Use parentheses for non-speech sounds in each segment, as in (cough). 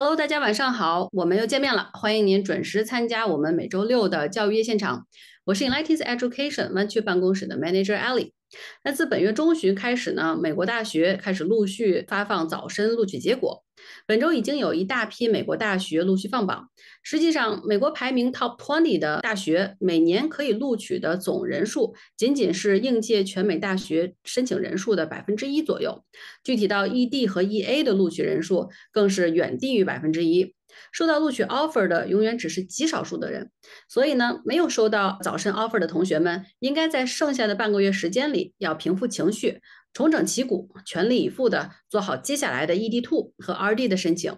Hello，大家晚上好，我们又见面了。欢迎您准时参加我们每周六的教育夜现场。我是 e n i g h t a t e s Education 卫区办公室的 Manager a l l 那自本月中旬开始呢，美国大学开始陆续发放早申录取结果。本周已经有一大批美国大学陆续放榜。实际上，美国排名 Top 20的大学每年可以录取的总人数，仅仅是应届全美大学申请人数的百分之一左右。具体到 ED 和 EA 的录取人数，更是远低于百分之一。收到录取 offer 的永远只是极少数的人。所以呢，没有收到早申 offer 的同学们，应该在剩下的半个月时间里，要平复情绪。重整旗鼓，全力以赴地做好接下来的 ED Two 和 RD 的申请。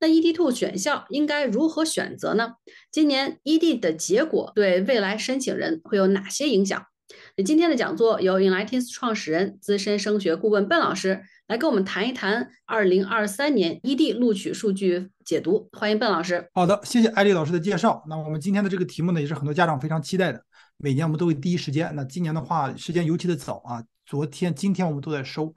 那 ED Two 选项应该如何选择呢？今年 ED 的结果对未来申请人会有哪些影响？那今天的讲座由 Inlightens 创始人、资深升学顾问笨老师来跟我们谈一谈2023年 ED 录取数据解读。欢迎笨老师。好的，谢谢艾丽老师的介绍。那我们今天的这个题目呢，也是很多家长非常期待的。每年我们都会第一时间。那今年的话，时间尤其的早啊。昨天、今天我们都在收，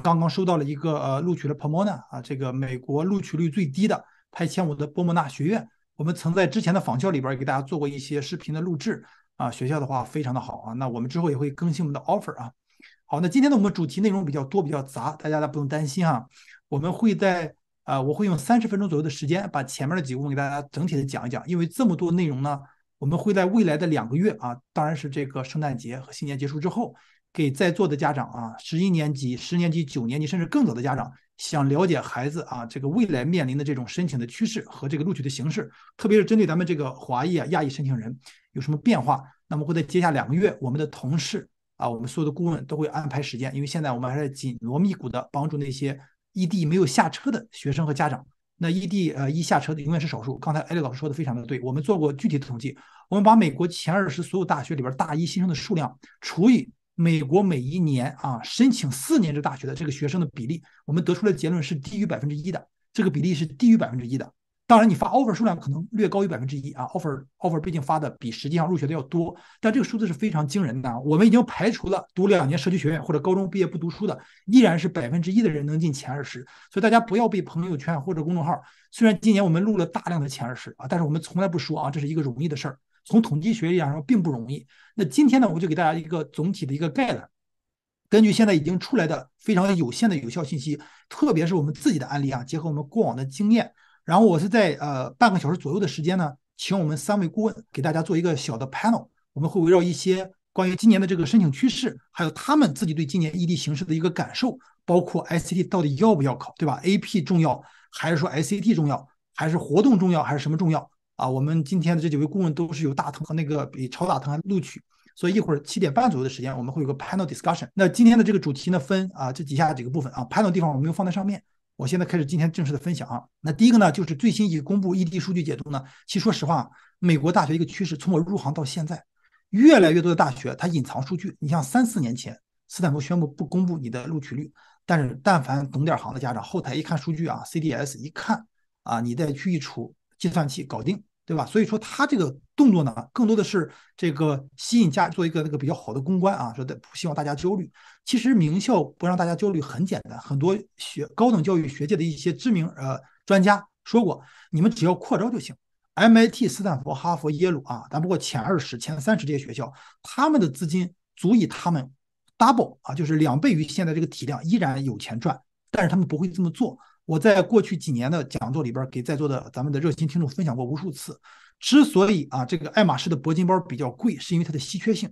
刚刚收到了一个呃，录取了 Pomona 啊，这个美国录取率最低的，排前五的波莫纳学院。我们曾在之前的访校里边给大家做过一些视频的录制啊，学校的话非常的好啊。那我们之后也会更新我们的 offer 啊。好，那今天的我们主题内容比较多、比较杂，大家呢不用担心哈。我们会在啊，我会用三十分钟左右的时间把前面的几部分给大家整体的讲一讲，因为这么多内容呢，我们会在未来的两个月啊，当然是这个圣诞节和新年结束之后。给在座的家长啊，十一年级、十年级、九年级，甚至更早的家长，想了解孩子啊，这个未来面临的这种申请的趋势和这个录取的形式，特别是针对咱们这个华裔啊、亚裔申请人有什么变化。那么会在接下来两个月，我们的同事啊，我们所有的顾问都会安排时间，因为现在我们还在紧锣密鼓的帮助那些异地没有下车的学生和家长。那异地呃一下车的永远是少数。刚才艾丽老师说的非常的对，我们做过具体的统计，我们把美国前二十所有大学里边大一新生的数量除以。美国每一年啊，申请四年制大学的这个学生的比例，我们得出的结论是低于百分之一的。这个比例是低于百分之一的。当然，你发 offer 数量可能略高于百分之一啊，offer offer 毕竟发的比实际上入学的要多，但这个数字是非常惊人的。我们已经排除了读两年社区学院或者高中毕业不读书的，依然是百分之一的人能进前二十。所以大家不要被朋友圈或者公众号，虽然今年我们录了大量的前二十啊，但是我们从来不说啊，这是一个容易的事儿。从统计学意义上并不容易。那今天呢，我就给大家一个总体的一个概览。根据现在已经出来的非常有限的有效信息，特别是我们自己的案例啊，结合我们过往的经验，然后我是在呃半个小时左右的时间呢，请我们三位顾问给大家做一个小的 panel。我们会围绕一些关于今年的这个申请趋势，还有他们自己对今年异地形势的一个感受，包括 ACT 到底要不要考，对吧？AP 重要还是说 ACT 重要，还是活动重要，还是什么重要？啊，我们今天的这几位顾问都是由大藤和那个比超大藤录取，所以一会儿七点半左右的时间，我们会有个 panel discussion。那今天的这个主题呢，分啊这几下几个部分啊。panel 地方我没有放在上面。我现在开始今天正式的分享啊。那第一个呢，就是最新个公布 ED 数据解读呢。其实说实话，美国大学一个趋势，从我入行到现在，越来越多的大学它隐藏数据。你像三四年前，斯坦福宣布不公布你的录取率，但是但凡懂点行的家长，后台一看数据啊，CDS 一看啊，你再去一出。计算器搞定，对吧？所以说他这个动作呢，更多的是这个吸引家做一个那个比较好的公关啊，说不希望大家焦虑。其实名校不让大家焦虑很简单，很多学高等教育学界的一些知名呃专家说过，你们只要扩招就行。MIT、斯坦福、哈佛、耶鲁啊，咱不过前二十、前三十这些学校，他们的资金足以他们 double 啊，就是两倍于现在这个体量依然有钱赚，但是他们不会这么做。我在过去几年的讲座里边，给在座的咱们的热心听众分享过无数次。之所以啊，这个爱马仕的铂金包比较贵，是因为它的稀缺性。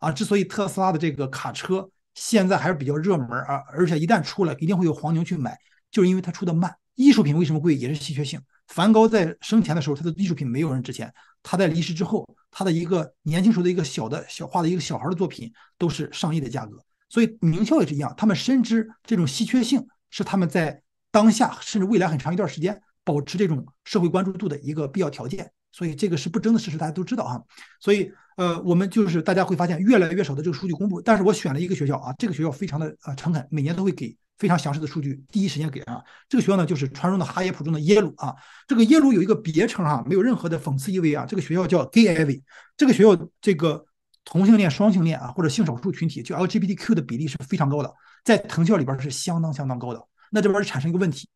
啊，之所以特斯拉的这个卡车现在还是比较热门啊，而且一旦出来，一定会有黄牛去买，就是因为它出的慢。艺术品为什么贵，也是稀缺性。梵高在生前的时候，他的艺术品没有人值钱。他在离世之后，他的一个年轻时候的一个小的小画的一个小孩的作品，都是上亿的价格。所以名校也是一样，他们深知这种稀缺性是他们在。当下甚至未来很长一段时间保持这种社会关注度的一个必要条件，所以这个是不争的事实，大家都知道啊。所以，呃，我们就是大家会发现越来越少的这个数据公布。但是我选了一个学校啊，这个学校非常的啊诚恳，每年都会给非常详实的数据，第一时间给啊。这个学校呢，就是传说中的哈耶普中的耶鲁啊。这个耶鲁有一个别称啊，没有任何的讽刺意味啊。这个学校叫 Gay Ivy，这个学校这个同性恋、双性恋啊，或者性少数群体，就 LGBTQ 的比例是非常高的，在藤校里边是相当相当高的。那这边产生一个问题，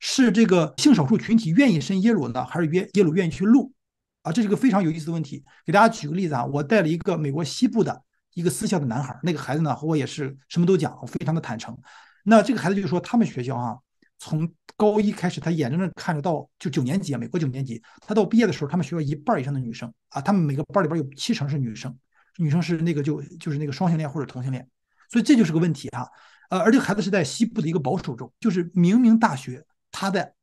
是这个性少数群体愿意申耶鲁呢，还是耶耶鲁愿意去录啊？这是一个非常有意思的问题。给大家举个例子啊，我带了一个美国西部的一个私校的男孩，那个孩子呢和我也是什么都讲，我非常的坦诚。那这个孩子就说，他们学校啊，从高一开始，他眼睁睁看着到就九年级啊，美国九年级，他到毕业的时候，他们学校一半以上的女生啊，他们每个班里边有七成是女生，女生是那个就就是那个双性恋或者同性恋，所以这就是个问题啊。呃，而且孩子是在西部的一个保守中，就是明明大学他在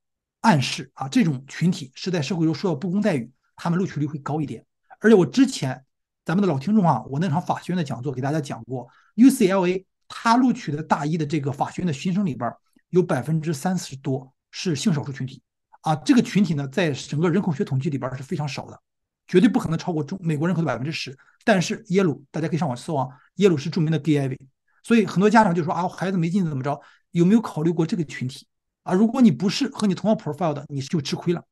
暗示啊，这种群体是在社会中受到不公待遇，他们录取率会高一点。而且我之前咱们的老听众啊，我那场法学院的讲座给大家讲过，UCLA 他录取的大一的这个法学院的学生里边有百分之三十多是性少数群体啊，这个群体呢，在整个人口学统计里边是非常少的，绝对不可能超过中美国人口的百分之十。但是耶鲁，大家可以上网搜啊，耶鲁是著名的 g a Ivy。所以很多家长就说啊，孩子没进怎么着？有没有考虑过这个群体啊？如果你不是和你同样 profile 的，你就吃亏了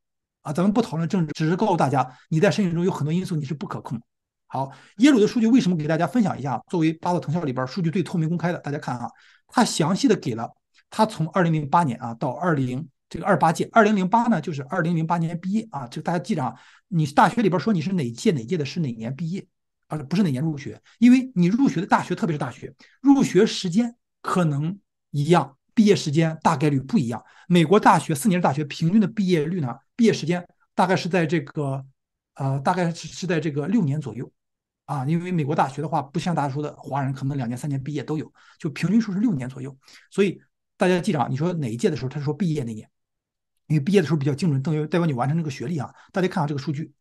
啊！咱们不讨论政治，只是告诉大家，你在申请中有很多因素你是不可控。好，耶鲁的数据为什么给大家分享一下？作为八大藤校里边数据最透明公开的，大家看啊，他详细的给了他从二零零八年啊到二零这个二八届，二零零八呢就是二零零八年毕业啊，就大家记着啊，你大学里边说你是哪届哪届的，是哪年毕业。而不是哪年入学，因为你入学的大学，特别是大学入学时间可能一样，毕业时间大概率不一样。美国大学四年大学平均的毕业率呢，毕业时间大概是在这个，呃，大概是是在这个六年左右，啊，因为美国大学的话不像大家说的华人可能两年三年毕业都有，就平均数是六年左右。所以大家记着啊，你说哪一届的时候，他说毕业那年，因为毕业的时候比较精准，等于代表你完成这个学历啊。大家看下这个数据。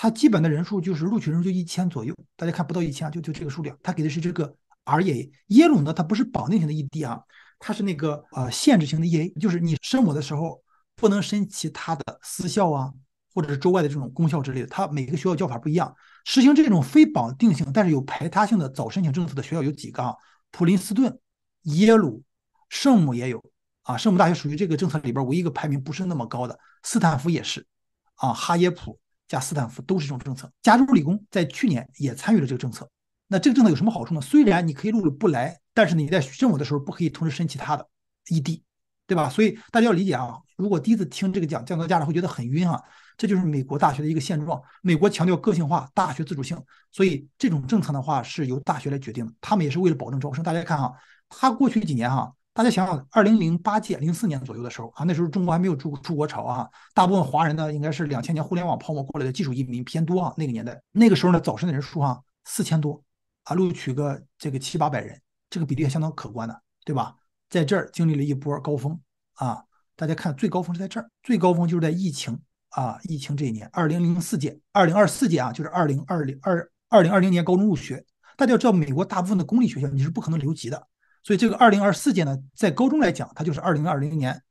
它基本的人数就是录取人数就一千左右，大家看不到一千啊，就就这个数量。它给的是这个 R A 耶鲁呢，它不是绑定型的 E D 啊，它是那个呃限制型的 E A，就是你升我的时候不能申其他的私校啊，或者是州外的这种公校之类的。它每个学校叫法不一样，实行这种非绑定性但是有排他性的早申请政策的学校有几个啊？普林斯顿、耶鲁、圣母也有啊。圣母大学属于这个政策里边唯一个排名不是那么高的，斯坦福也是啊，哈耶普。加斯坦福都是这种政策，加州理工在去年也参与了这个政策。那这个政策有什么好处呢？虽然你可以录入不来，但是呢你在申我的时候不可以同时申其他的 ED，对吧？所以大家要理解啊。如果第一次听这个讲降到家的会觉得很晕啊，这就是美国大学的一个现状。美国强调个性化、大学自主性，所以这种政策的话是由大学来决定的。他们也是为了保证招生。大家看哈，他过去几年哈。大家想想，二零零八届、零四年左右的时候啊，那时候中国还没有出出国潮啊，大部分华人呢应该是两千年互联网泡沫过来的技术移民偏多啊。那个年代，那个时候呢，早上的人数啊，四千多啊，录取个这个七八百人，这个比例还相当可观的，对吧？在这儿经历了一波高峰啊，大家看最高峰是在这儿，最高峰就是在疫情啊，疫情这一年，二零零四届、二零二四届啊，就是二零二零二二零二零年高中入学。大家要知道，美国大部分的公立学校你是不可能留级的。所以这个二零二四届呢，在高中来讲，它就是二零二零年，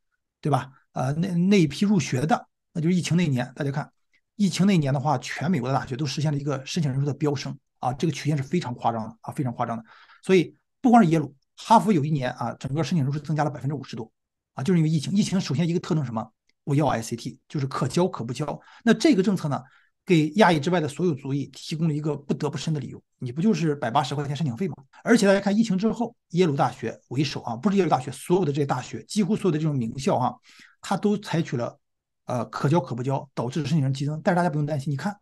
对吧？呃，那那一批入学的，那就是疫情那年。大家看，疫情那年的话，全美国的大学都实现了一个申请人数的飙升啊，这个曲线是非常夸张的啊，非常夸张的。所以不光是耶鲁、哈佛，有一年啊，整个申请人数增加了百分之五十多啊，就是因为疫情。疫情首先一个特征什么？我要 I C T，就是可交可不交。那这个政策呢，给亚裔之外的所有族裔提供了一个不得不申的理由。你不就是百八十块钱申请费吗？而且大家看疫情之后，耶鲁大学为首啊，不是耶鲁大学，所有的这些大学，几乎所有的这种名校啊，它都采取了呃可交可不交，导致申请人激增。但是大家不用担心，你看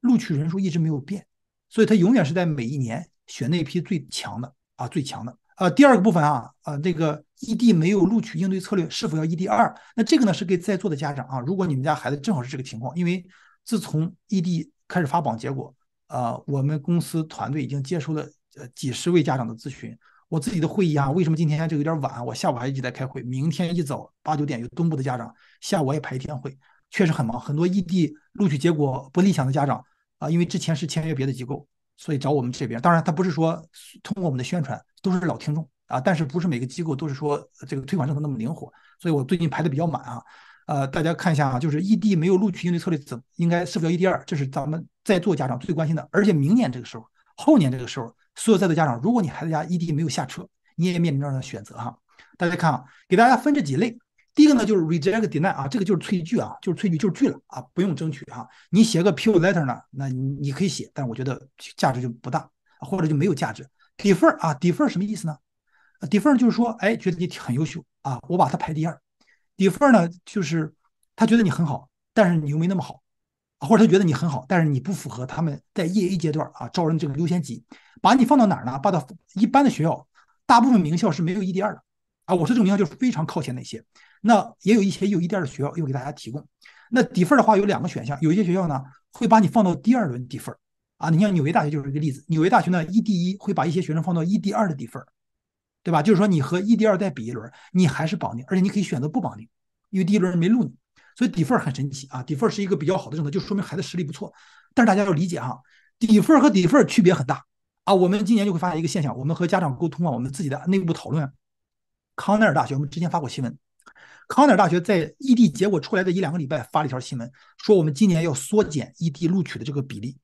录取人数一直没有变，所以它永远是在每一年选那批最强的啊，最强的。呃，第二个部分啊，呃，这个 ED 没有录取应对策略是否要 ED 二？那这个呢是给在座的家长啊，如果你们家孩子正好是这个情况，因为自从 ED 开始发榜结果。呃，我们公司团队已经接收了呃几十位家长的咨询。我自己的会议啊，为什么今天就有点晚？我下午还一直在开会，明天一早八九点有东部的家长，下午也排一天会，确实很忙。很多异地录取结果不理想的家长啊，因为之前是签约别的机构，所以找我们这边。当然，他不是说通过我们的宣传，都是老听众啊，但是不是每个机构都是说这个推广政策那么灵活，所以我最近排的比较满啊。呃，大家看一下啊，就是异地没有录取应对策略怎应该是不是要 e d 二？这是咱们在座家长最关心的。而且明年这个时候，后年这个时候，所有在座家长，如果你孩子家异地没有下车，你也面临着选择哈。大家看啊，给大家分这几类。第一个呢就是 reject deny 啊，这个就是退拒啊，就是退拒就是拒了啊，不用争取哈。你写个 p p r e l letter 呢，那你可以写，但我觉得价值就不大，或者就没有价值。defer 啊，defer 什么意思呢？defer 就是说，哎，觉得你很优秀啊，我把它排第二。底分呢，就是他觉得你很好，但是你又没那么好，或者他觉得你很好，但是你不符合他们在 e A 阶段啊招人这个优先级，把你放到哪儿呢？放到一般的学校，大部分名校是没有 e D 二的，啊，我说这个名校就是非常靠前那些，那也有一些有 e D 二的学校又给大家提供，那底分的话有两个选项，有一些学校呢会把你放到第二轮底分儿，啊，你像纽约大学就是一个例子，纽约大学呢 E D 一会把一些学生放到 E D 二的底分儿。对吧？就是说你和异地二代比一轮，你还是绑定，而且你可以选择不绑定，因为第一轮没录你，所以底分很神奇啊！底分是一个比较好的政策，就说明孩子实力不错。但是大家要理解哈，底分和底分区别很大啊！我们今年就会发现一个现象，我们和家长沟通啊，我们自己的内部讨论，康奈尔大学我们之前发过新闻，康奈尔大学在异地结果出来的一两个礼拜发了一条新闻，说我们今年要缩减异地录取的这个比例。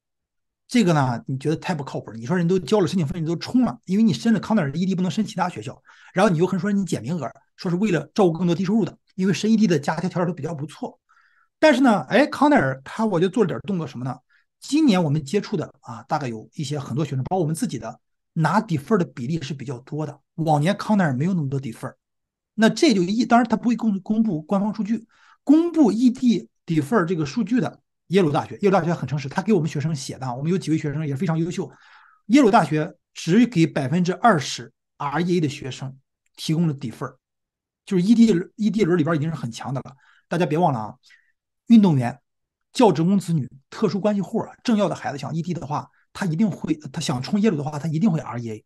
这个呢，你觉得太不靠谱了？你说人都交了申请费，你都冲了，因为你申了康奈尔 ED，不能申其他学校，然后你又说你减名额，说是为了照顾更多低收入的，因为申 ED 的加庭条件都比较不错。但是呢，哎，康奈尔他我就做了点动作什么呢？今年我们接触的啊，大概有一些很多学生，包括我们自己的拿底分的比例是比较多的。往年康奈尔没有那么多底分，那这就一当然他不会公公布官方数据，公布 ED 底分这个数据的。耶鲁大学，耶鲁大学很诚实，他给我们学生写的。我们有几位学生也是非常优秀。耶鲁大学只给百分之二十 REA 的学生提供了底分儿，就是 ED ED 轮里边已经是很强的了。大家别忘了啊，运动员、教职工子女、特殊关系户、重要的孩子想 ED 的话，他一定会他想冲耶鲁的话，他一定会 REA。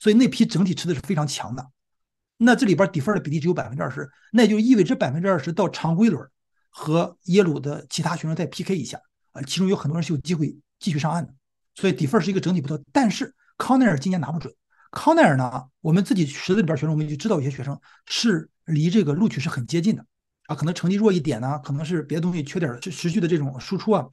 所以那批整体吃的是非常强的。那这里边底分儿的比例只有百分之二十，那就意味着百分之二十到常规轮。和耶鲁的其他学生再 PK 一下，啊，其中有很多人是有机会继续上岸的。所以底分是一个整体不错，但是康奈尔今年拿不准。康奈尔呢，我们自己池子里边学生，我们就知道有些学生是离这个录取是很接近的，啊，可能成绩弱一点呢，可能是别的东西缺点持续的这种输出啊。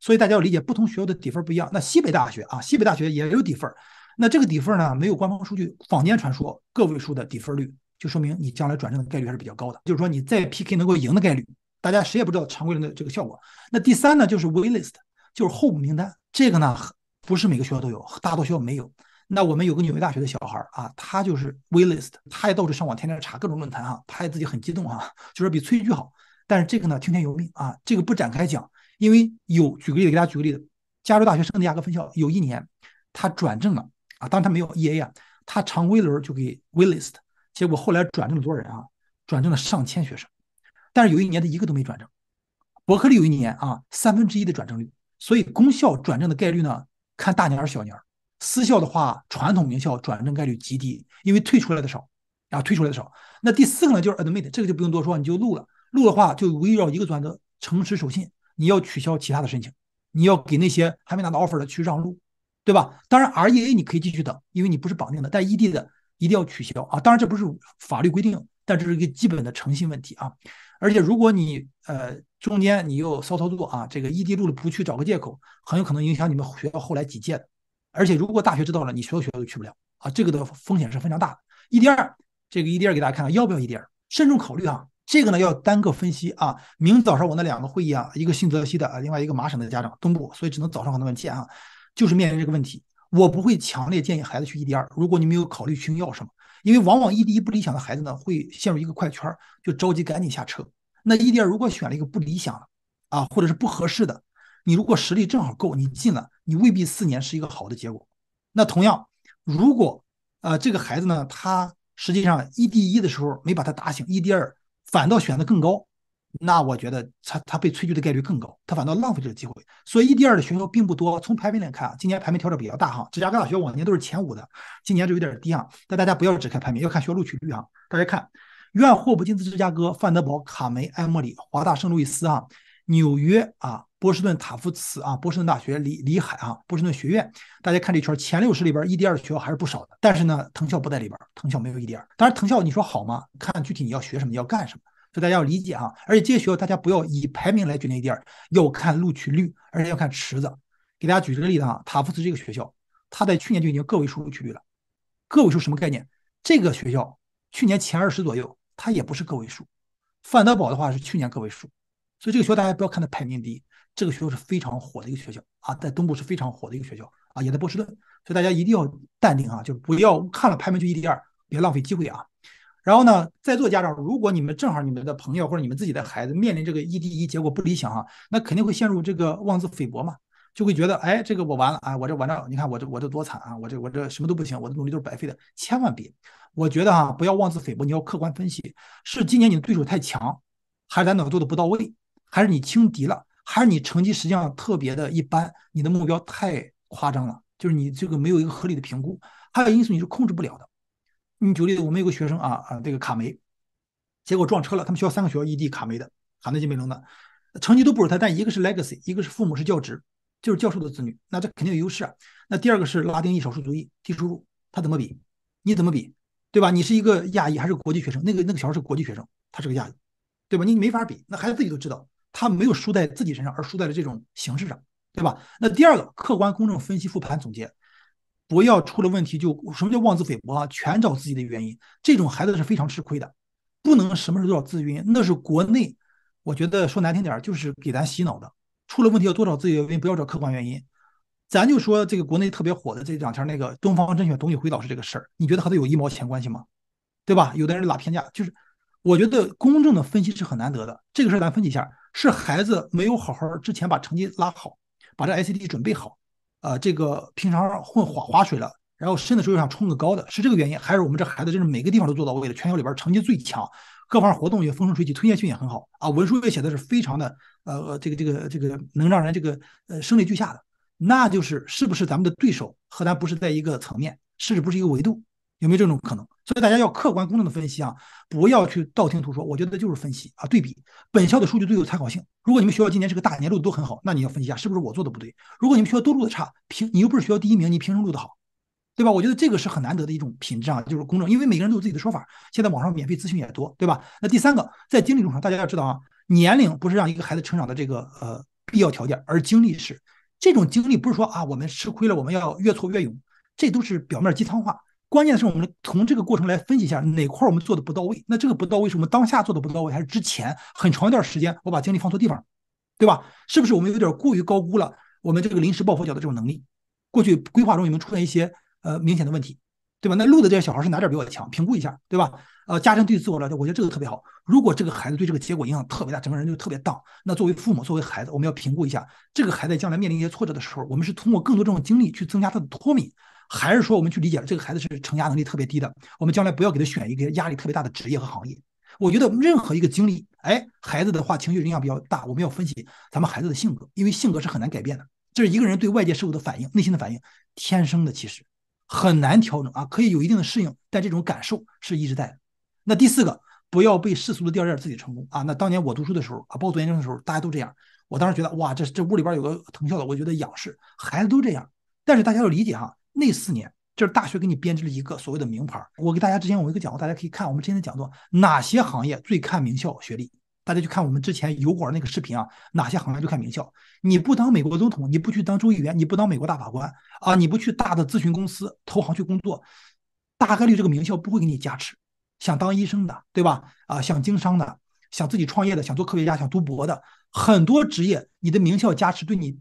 所以大家要理解不同学校的底分不一样。那西北大学啊，西北大学也有底分，那这个底分呢，没有官方数据，坊间传说个位数的底分率，就说明你将来转正的概率还是比较高的，就是说你再 PK 能够赢的概率。大家谁也不知道常规轮的这个效果。那第三呢，就是 waitlist，就是候补名单。这个呢，不是每个学校都有，大多学校没有。那我们有个纽约大学的小孩啊，他就是 waitlist，他也到处上网，天天查各种论坛啊，他也自己很激动啊，(laughs) 就说比崔局好。但是这个呢，听天由命啊，这个不展开讲。因为有，举个例子，给大家举个例子，加州大学圣地亚哥分校有一年，他转正了啊，当然他没有 EA 啊，他常规轮就给 waitlist，结果后来转正了多人啊，转正了上千学生。但是有一年他一个都没转正，伯克利有一年啊三分之一的转正率，所以公校转正的概率呢，看大年儿小年儿。私校的话，传统名校转正概率极低，因为退出来的少，啊，退出来的少。那第四个呢，就是 admit，这个就不用多说，你就录了。录的话就围绕一个转折：诚实守信。你要取消其他的申请，你要给那些还没拿到 offer 的去让路，对吧？当然 rea 你可以继续等，因为你不是绑定的。但 ed 的一定要取消啊！当然这不是法律规定，但这是一个基本的诚信问题啊。而且，如果你呃中间你又骚操作啊，这个异地录了不去找个借口，很有可能影响你们学校后来几届。而且，如果大学知道了，你所有学校都去不了啊，这个的风险是非常大的。异地二，这个异地二给大家看看要不要异地二，慎重考虑啊。这个呢要单个分析啊。明早上我那两个会议啊，一个新泽西的啊，另外一个麻省的家长，东部，所以只能早上和他们见啊，就是面临这个问题。我不会强烈建议孩子去异地二，如果你没有考虑去要什么。因为往往异 d 一不理想的孩子呢，会陷入一个快圈，就着急赶紧下车。那异 d 二如果选了一个不理想的，啊，或者是不合适的，你如果实力正好够，你进了，你未必四年是一个好的结果。那同样，如果呃这个孩子呢，他实际上异 d 一的时候没把他打醒，异 d 二反倒选得更高。那我觉得他他被吹嘘的概率更高，他反倒浪费这个机会。所以 e D、二的学校并不多。从排名来看，今年排名调整比较大哈。芝加哥大学往年都是前五的，今年就有点低啊。但大家不要只看排名，要看学校录取率啊。大家看，院霍普金斯、芝加哥、范德堡、卡梅、艾默里、华大、圣路易斯啊，纽约啊，波士顿塔夫茨啊，波士顿大学、里里海啊，波士顿学院。大家看这一圈前六十里边 e D、二的学校还是不少的，但是呢，藤校不在里边，藤校没有 e D、二。当然，藤校你说好吗？看具体你要学什么，你要干什么。所以大家要理解哈，而且这些学校大家不要以排名来决定第二，要看录取率，而且要看池子。给大家举这个例子啊，塔夫茨这个学校，它在去年就已经个位数录取率了。个位数什么概念？这个学校去年前二十左右，它也不是个位数。范德堡的话是去年个位数。所以这个学校大家不要看它排名低，这个学校是非常火的一个学校啊，在东部是非常火的一个学校啊，也在波士顿。所以大家一定要淡定啊，就是不要看了排名就一第二，别浪费机会啊。然后呢，在座家长，如果你们正好你们的朋友或者你们自己的孩子面临这个一对一结果不理想啊，那肯定会陷入这个妄自菲薄嘛，就会觉得哎，这个我完了啊，我这完了，你看我这我这多惨啊，我这我这什么都不行，我的努力都是白费的。千万别，我觉得哈，不要妄自菲薄，你要客观分析，是今年你的对手太强，还是咱哪做的不到位，还是你轻敌了，还是你成绩实际上特别的一般，你的目标太夸张了，就是你这个没有一个合理的评估，还有因素你是控制不了的。你举例子，我们有个学生啊啊，这个卡梅，结果撞车了。他们学校三个学校异地卡梅的，卡内基梅隆的，成绩都不如他。但一个是 legacy，一个是父母是教职，就是教授的子女，那这肯定有优势啊。那第二个是拉丁裔少数族裔，低收入，他怎么比？你怎么比？对吧？你是一个亚裔还是国际学生？那个那个小孩是国际学生，他是个亚裔，对吧？你没法比。那孩子自己都知道，他没有输在自己身上，而输在了这种形式上，对吧？那第二个，客观公正分析复盘总结。不要出了问题就什么叫妄自菲薄啊？全找自己的原因，这种孩子是非常吃亏的。不能什么事都找自晕，那是国内，我觉得说难听点就是给咱洗脑的。出了问题要多找自的原因，不要找客观原因。咱就说这个国内特别火的这两天那个东方甄选董宇辉老师这个事儿，你觉得和他有一毛钱关系吗？对吧？有的人拉偏架，就是我觉得公正的分析是很难得的。这个事儿咱分析一下，是孩子没有好好之前把成绩拉好，把这 ACT 准备好。呃，这个平常混滑滑水了，然后深的时候又想冲个高的，是这个原因，还是我们这孩子真是每个地方都做到位了，全校里边成绩最强，各方面活动也风生水起，推荐信也很好啊，文书也写的是非常的，呃呃，这个这个这个能让人这个呃声泪俱下的，那就是是不是咱们的对手和咱不是在一个层面，甚至不是一个维度，有没有这种可能？所以大家要客观公正的分析啊，不要去道听途说。我觉得就是分析啊，对比本校的数据最有参考性。如果你们学校今年是个大年，录的都很好，那你要分析一下是不是我做的不对。如果你们学校都录的差，凭你又不是学校第一名，你凭什么录的好，对吧？我觉得这个是很难得的一种品质啊，就是公正。因为每个人都有自己的说法，现在网上免费咨询也多，对吧？那第三个，在经历中上，大家要知道啊，年龄不是让一个孩子成长的这个呃必要条件，而经历是。这种经历不是说啊，我们吃亏了，我们要越挫越勇，这都是表面鸡汤话。关键是，我们从这个过程来分析一下哪块我们做的不到位。那这个不到位，是我们当下做的不到位，还是之前很长一段时间我把精力放错地方，对吧？是不是我们有点过于高估了我们这个临时抱佛脚的这种能力？过去规划中有没有出现一些呃明显的问题，对吧？那录的这些小孩是哪点比我强？评估一下，对吧？呃，家长对自我来讲，我觉得这个特别好。如果这个孩子对这个结果影响特别大，整个人就特别荡。那作为父母，作为孩子，我们要评估一下这个孩子将来面临一些挫折的时候，我们是通过更多这种经历去增加他的脱敏。还是说，我们去理解了这个孩子是承压能力特别低的。我们将来不要给他选一个压力特别大的职业和行业。我觉得任何一个经历，哎，孩子的话情绪影响比较大。我们要分析咱们孩子的性格，因为性格是很难改变的。这是一个人对外界事物的反应，内心的反应，天生的其实很难调整啊。可以有一定的适应，但这种感受是一直在的。那第四个，不要被世俗的吊链儿自己成功啊。那当年我读书的时候啊，包括读研究生的时候，大家都这样。我当时觉得，哇，这这屋里边有个藤校的，我觉得仰视，孩子都这样。但是大家要理解哈。那四年就是大学给你编织了一个所谓的名牌。我给大家之前我一个讲座，大家可以看我们之前的讲座，哪些行业最看名校学历？大家去看我们之前油管那个视频啊，哪些行业就看名校？你不当美国总统，你不去当州议员，你不当美国大法官啊，你不去大的咨询公司、投行去工作，大概率这个名校不会给你加持。想当医生的，对吧？啊，想经商的，想自己创业的，想做科学家，想读博的，很多职业，你的名校加持对你。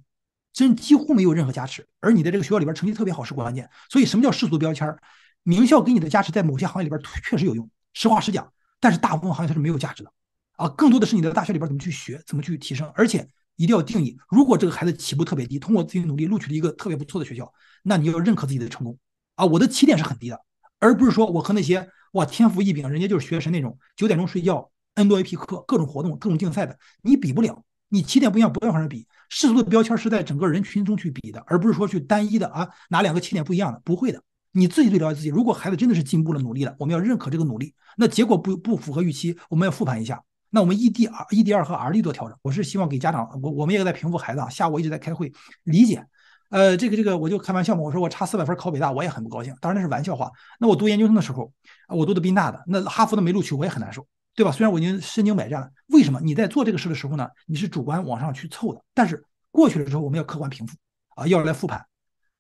真几乎没有任何加持，而你的这个学校里边成绩特别好是关键。所以什么叫世俗标签名校给你的加持在某些行业里边确实有用，实话实讲。但是大部分行业它是没有价值的啊，更多的是你在大学里边怎么去学，怎么去提升，而且一定要定义：如果这个孩子起步特别低，通过自己努力录取了一个特别不错的学校，那你要认可自己的成功啊！我的起点是很低的，而不是说我和那些哇天赋异禀、人家就是学神那种九点钟睡觉、N 多 AP 课、各种活动、各种竞赛的，你比不了。你起点不一样，不要往上比。世俗的标签是在整个人群中去比的，而不是说去单一的啊。哪两个起点不一样的，不会的。你自己最了解自己。如果孩子真的是进步了、努力了，我们要认可这个努力。那结果不不符合预期，我们要复盘一下。那我们 EDR、EDR 和 R d 做调整。我是希望给家长，我我们也在平复孩子。啊。下午一直在开会，理解。呃，这个这个，我就开玩笑嘛，我说我差四百分考北大，我也很不高兴。当然那是玩笑话。那我读研究生的时候，我读的宾大的，那哈佛的没录取，我也很难受。对吧？虽然我已经身经百战了，为什么你在做这个事的时候呢？你是主观往上去凑的，但是过去的时候我们要客观平复啊，要来复盘，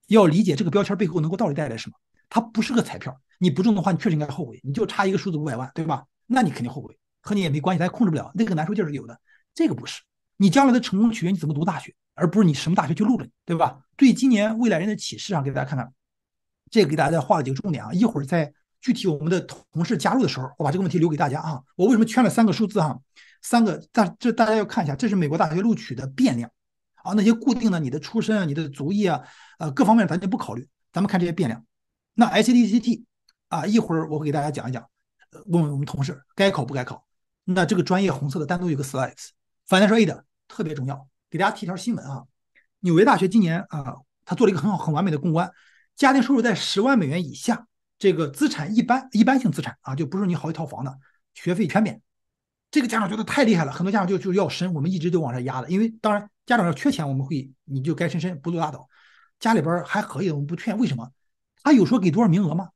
要理解这个标签背后能够到底带来什么。它不是个彩票，你不中的话，你确实应该后悔。你就差一个数字五百万，对吧？那你肯定后悔，和你也没关系，他控制不了，那个难受劲儿是有的。这个不是你将来的成功取决于你怎么读大学，而不是你什么大学就录着你，对吧？对今年未来人的启示啊，给大家看看，这给大家画几个重点啊，一会儿再具体我们的同事加入的时候，我把这个问题留给大家啊。我为什么圈了三个数字啊？三个，大这大家要看一下，这是美国大学录取的变量啊。那些固定的，你的出身啊、你的族裔啊，呃，各方面咱就不考虑，咱们看这些变量。那 a t C t 啊，一会儿我会给大家讲一讲。问问我们同事该考不该考？那这个专业红色的单独有个 slide，Financial Aid 特别重要。给大家提条新闻啊，纽约大学今年啊，他做了一个很好很完美的公关。家庭收入在十万美元以下。这个资产一般一般性资产啊，就不是你好几套房的学费全免，这个家长觉得太厉害了，很多家长就就要申，我们一直都往上压的，因为当然家长要缺钱，我们会你就该申申，不做拉倒。家里边还可以，我们不劝，为什么？他有说给多少名额吗？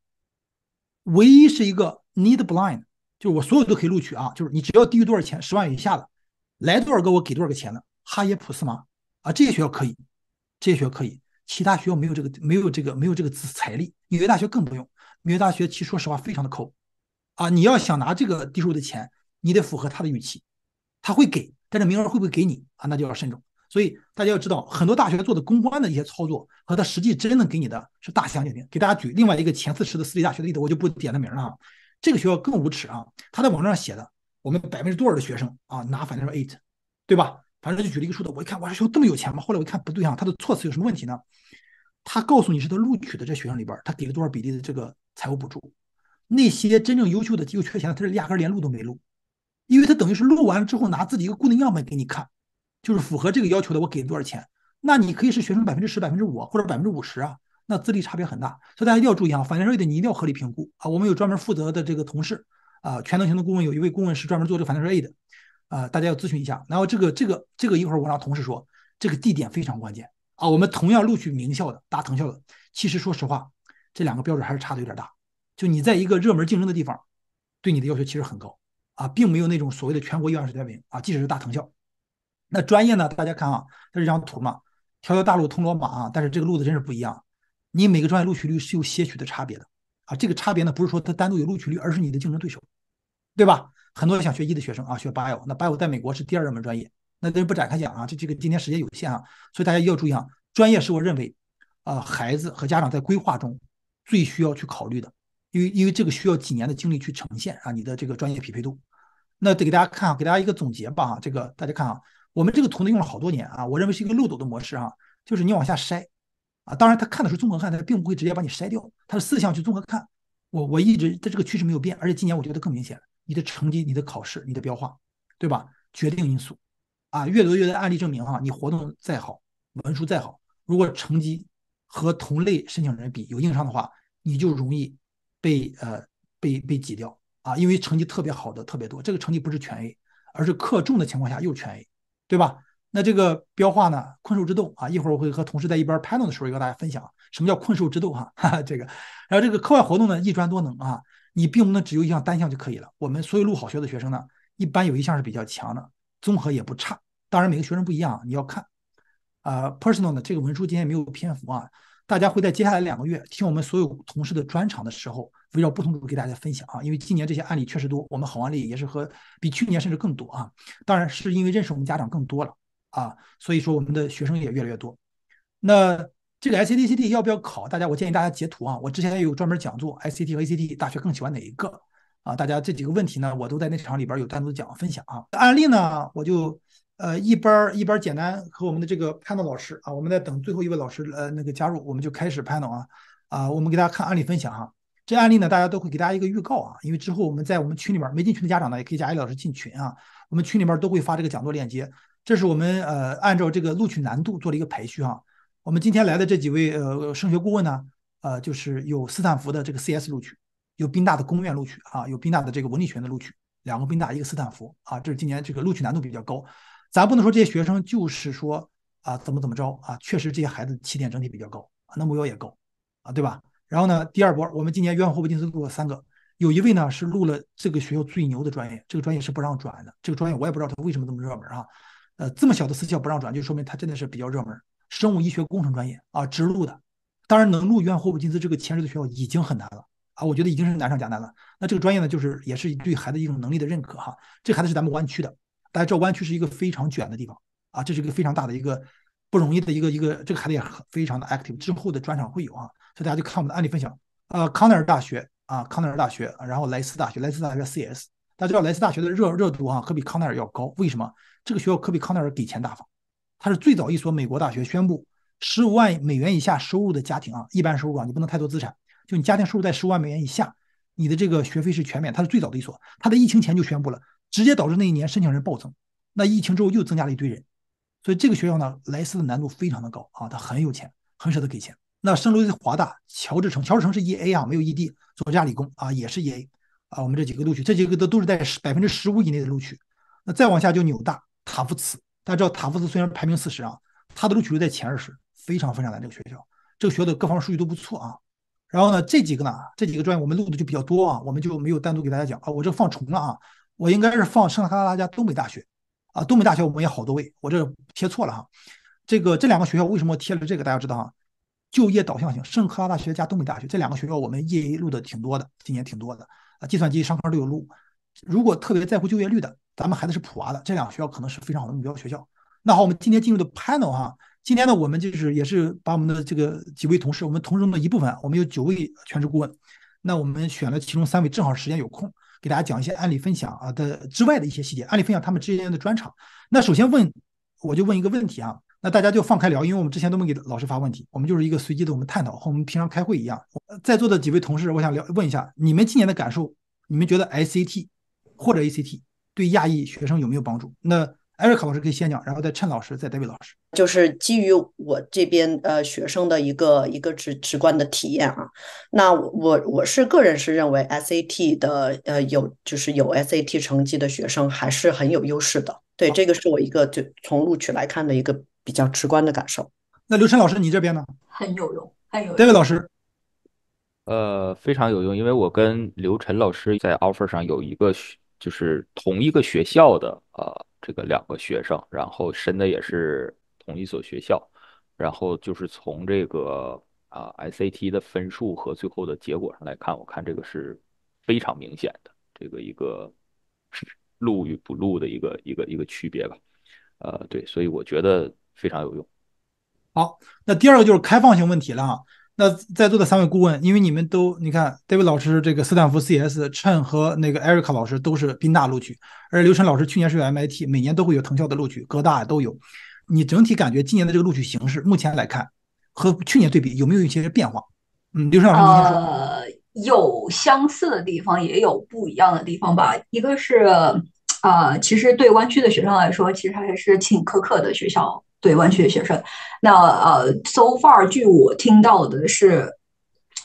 唯一是一个 need blind，就是我所有都可以录取啊，就是你只要低于多少钱，十万以下的，来多少个我给多少个钱的。哈耶普斯玛啊，这些学校可以，这些学校可以，其他学校没有这个没有这个没有这个资财力，纽约大学更不用。纽约大学其实说实话非常的抠啊，你要想拿这个低收入的钱，你得符合他的预期，他会给，但是名额会不会给你啊？那就要慎重。所以大家要知道，很多大学做的公关的一些操作和他实际真的给你的是大相径庭。给大家举另外一个前四十的私立大学的例子，我就不点他名了啊，这个学校更无耻啊！他在网站上写的，我们百分之多少的学生啊拿反正 eight，对吧？反正就举了一个数字，我一看，哇，这学校这么有钱吗？后来我一看不对啊，他的措辞有什么问题呢？他告诉你是他录取的这学生里边，他给了多少比例的这个财务补助？那些真正优秀的又缺钱，他是压根连录都没录，因为他等于是录完之后拿自己一个固定样本给你看，就是符合这个要求的，我给了多少钱？那你可以是学生百分之十、百分之五或者百分之五十啊，那资历差别很大，所以大家一定要注意啊！反向授 A 的你一定要合理评估啊！我们有专门负责的这个同事啊，全能型的顾问有一位顾问是专门做这个反向授 A 的啊，大家要咨询一下。然后这个这个这个一会儿我让同事说，这个地点非常关键。啊，我们同样录取名校的、大藤校的，其实说实话，这两个标准还是差的有点大。就你在一个热门竞争的地方，对你的要求其实很高啊，并没有那种所谓的全国一二十排名啊。即使是大藤校，那专业呢？大家看啊，这张图嘛，条条大路通罗马啊，但是这个路子真是不一样。你每个专业录取率是有些许的差别的啊。这个差别呢，不是说它单独有录取率，而是你的竞争对手，对吧？很多想学医的学生啊，学 bio，那 bio 在美国是第二热门专业。那就不展开讲啊，这这个今天时间有限啊，所以大家要注意啊，专业是我认为，呃，孩子和家长在规划中最需要去考虑的，因为因为这个需要几年的精力去呈现啊你的这个专业匹配度。那得给大家看啊，给大家一个总结吧，这个大家看啊，我们这个图呢用了好多年啊，我认为是一个漏斗的模式啊，就是你往下筛啊，当然他看的是综合看，他并不会直接把你筛掉，他是四项去综合看。我我一直在这个趋势没有变，而且今年我觉得更明显，你的成绩、你的考试、你的标化，对吧？决定因素。啊，越多越多案例证明，哈，你活动再好，文书再好，如果成绩和同类申请人比有硬伤的话，你就容易被呃被被挤掉啊，因为成绩特别好的特别多，这个成绩不是全 A，而是克重的情况下又全 A，对吧？那这个标化呢，困兽之斗啊，一会儿我会和同事在一边 panel 的时候也和大家分享什么叫困兽之斗哈，(laughs) 这个，然后这个课外活动呢，一专多能啊，你并不能只有一项单项就可以了，我们所有录好学的学生呢，一般有一项是比较强的。综合也不差，当然每个学生不一样，你要看。呃，personal 呢，这个文书今天没有篇幅啊，大家会在接下来两个月听我们所有同事的专场的时候，围绕不同主题给大家分享啊，因为今年这些案例确实多，我们好案例也是和比去年甚至更多啊，当然是因为认识我们家长更多了啊，所以说我们的学生也越来越多。那这个 ACT、ACT 要不要考？大家我建议大家截图啊，我之前也有专门讲座，ACT 和 ACT，大学更喜欢哪一个？啊，大家这几个问题呢，我都在那场里边有单独讲分享啊。案例呢，我就呃一边一边简单和我们的这个 panel 老师啊，我们在等最后一位老师呃那个加入，我们就开始 panel 啊啊，我们给大家看案例分享哈。这案例呢，大家都会给大家一个预告啊，因为之后我们在我们群里面没进群的家长呢，也可以加艾老师进群啊。我们群里面都会发这个讲座链接。这是我们呃按照这个录取难度做了一个排序哈。我们今天来的这几位呃升学顾问呢，呃就是有斯坦福的这个 CS 录取。有宾大的公院录取啊，有宾大的这个文理学院的录取，两个宾大，一个斯坦福啊，这是今年这个录取难度比较高。咱不能说这些学生就是说啊怎么怎么着啊，确实这些孩子起点整体比较高啊，那目标也高啊，对吧？然后呢，第二波我们今年约翰霍普金斯录了三个，有一位呢是录了这个学校最牛的专业，这个专业是不让转的。这个专业我也不知道他为什么这么热门啊，呃，这么小的私校不让转，就说明他真的是比较热门，生物医学工程专业啊，直录的。当然能录约翰霍普金斯这个前十的学校已经很难了。啊，我觉得已经是难上加难了。那这个专业呢，就是也是对孩子一种能力的认可哈。这孩子是咱们弯曲的，大家知道弯曲是一个非常卷的地方啊，这是一个非常大的一个不容易的一个一个。这个孩子也很非常的 active，之后的专场会有啊，所以大家就看我们的案例分享。呃，康奈尔大学啊，康奈尔大学，然后莱斯大学，莱斯大学 CS，大家知道莱斯大学的热热度啊，可比康奈尔要高。为什么？这个学校可比康奈尔给钱大方，它是最早一所美国大学宣布十五万美元以下收入的家庭啊，一般收入啊，你不能太多资产。就你家庭收入在十万美元以下，你的这个学费是全免。它是最早的一所，它在疫情前就宣布了，直接导致那一年申请人暴增。那疫情之后又增加了一堆人，所以这个学校呢，莱斯的难度非常的高啊，它很有钱，很舍得给钱。那圣路易华大、乔治城，乔治城是一 A 啊，没有 ED，佐亚理工啊也是 E A 啊，我们这几个录取，这几个都都是在百分之十五以内的录取。那再往下就纽大、塔夫茨，大家知道塔夫茨虽然排名四十啊，它的录取率在前二十，非常非常难这个学校。这个学校的各方面数据都不错啊。然后呢，这几个呢，这几个专业我们录的就比较多啊，我们就没有单独给大家讲啊。我这放重了啊，我应该是放圣卡拉拉加东北大学啊，东北大学我们也好多位，我这贴错了哈。这个这两个学校为什么贴了这个？大家知道啊，就业导向型，圣克拉大学加东北大学这两个学校，我们余录的挺多的，今年挺多的啊，计算机、商科都有录。如果特别在乎就业率的，咱们孩子是普娃的，这两个学校可能是非常好的目标学校。那好，我们今天进入的 panel 哈。今天呢，我们就是也是把我们的这个几位同事，我们同中的一部分，我们有九位全职顾问，那我们选了其中三位，正好时间有空，给大家讲一些案例分享啊的之外的一些细节案例分享，他们之间的专场。那首先问，我就问一个问题啊，那大家就放开聊，因为我们之前都没给老师发问题，我们就是一个随机的我们探讨和我们平常开会一样。在座的几位同事，我想聊问一下，你们今年的感受，你们觉得 SAT 或者 ACT 对亚裔学生有没有帮助？那？艾瑞 i 老师可以先讲，然后再趁老师，再戴维老师。就是基于我这边呃学生的一个一个直直观的体验啊，那我我是个人是认为 SAT 的呃有就是有 SAT 成绩的学生还是很有优势的。对，这个是我一个就从录取来看的一个比较直观的感受。那刘晨老师你这边呢？很有用，很有 David 老师，呃非常有用，因为我跟刘晨老师在 offer 上有一个就是同一个学校的呃这个两个学生，然后申的也是同一所学校，然后就是从这个啊 S A T 的分数和最后的结果上来看，我看这个是非常明显的，这个一个录与不录的一个一个一个区别吧，呃，对，所以我觉得非常有用。好，那第二个就是开放性问题了。那在座的三位顾问，因为你们都，你看 David 老师这个斯坦福 CS，趁和那个 e r i c 老师都是宾大录取，而刘晨老师去年是有 MIT，每年都会有藤校的录取，各大都有。你整体感觉今年的这个录取形势，目前来看和去年对比有没有一些变化？嗯，刘晨老师，你说。呃，有相似的地方，也有不一样的地方吧。一个是啊，其实对湾区的学生来说，其实还是挺苛刻的学校。对湾区的学生，那呃，so far，据我听到的是，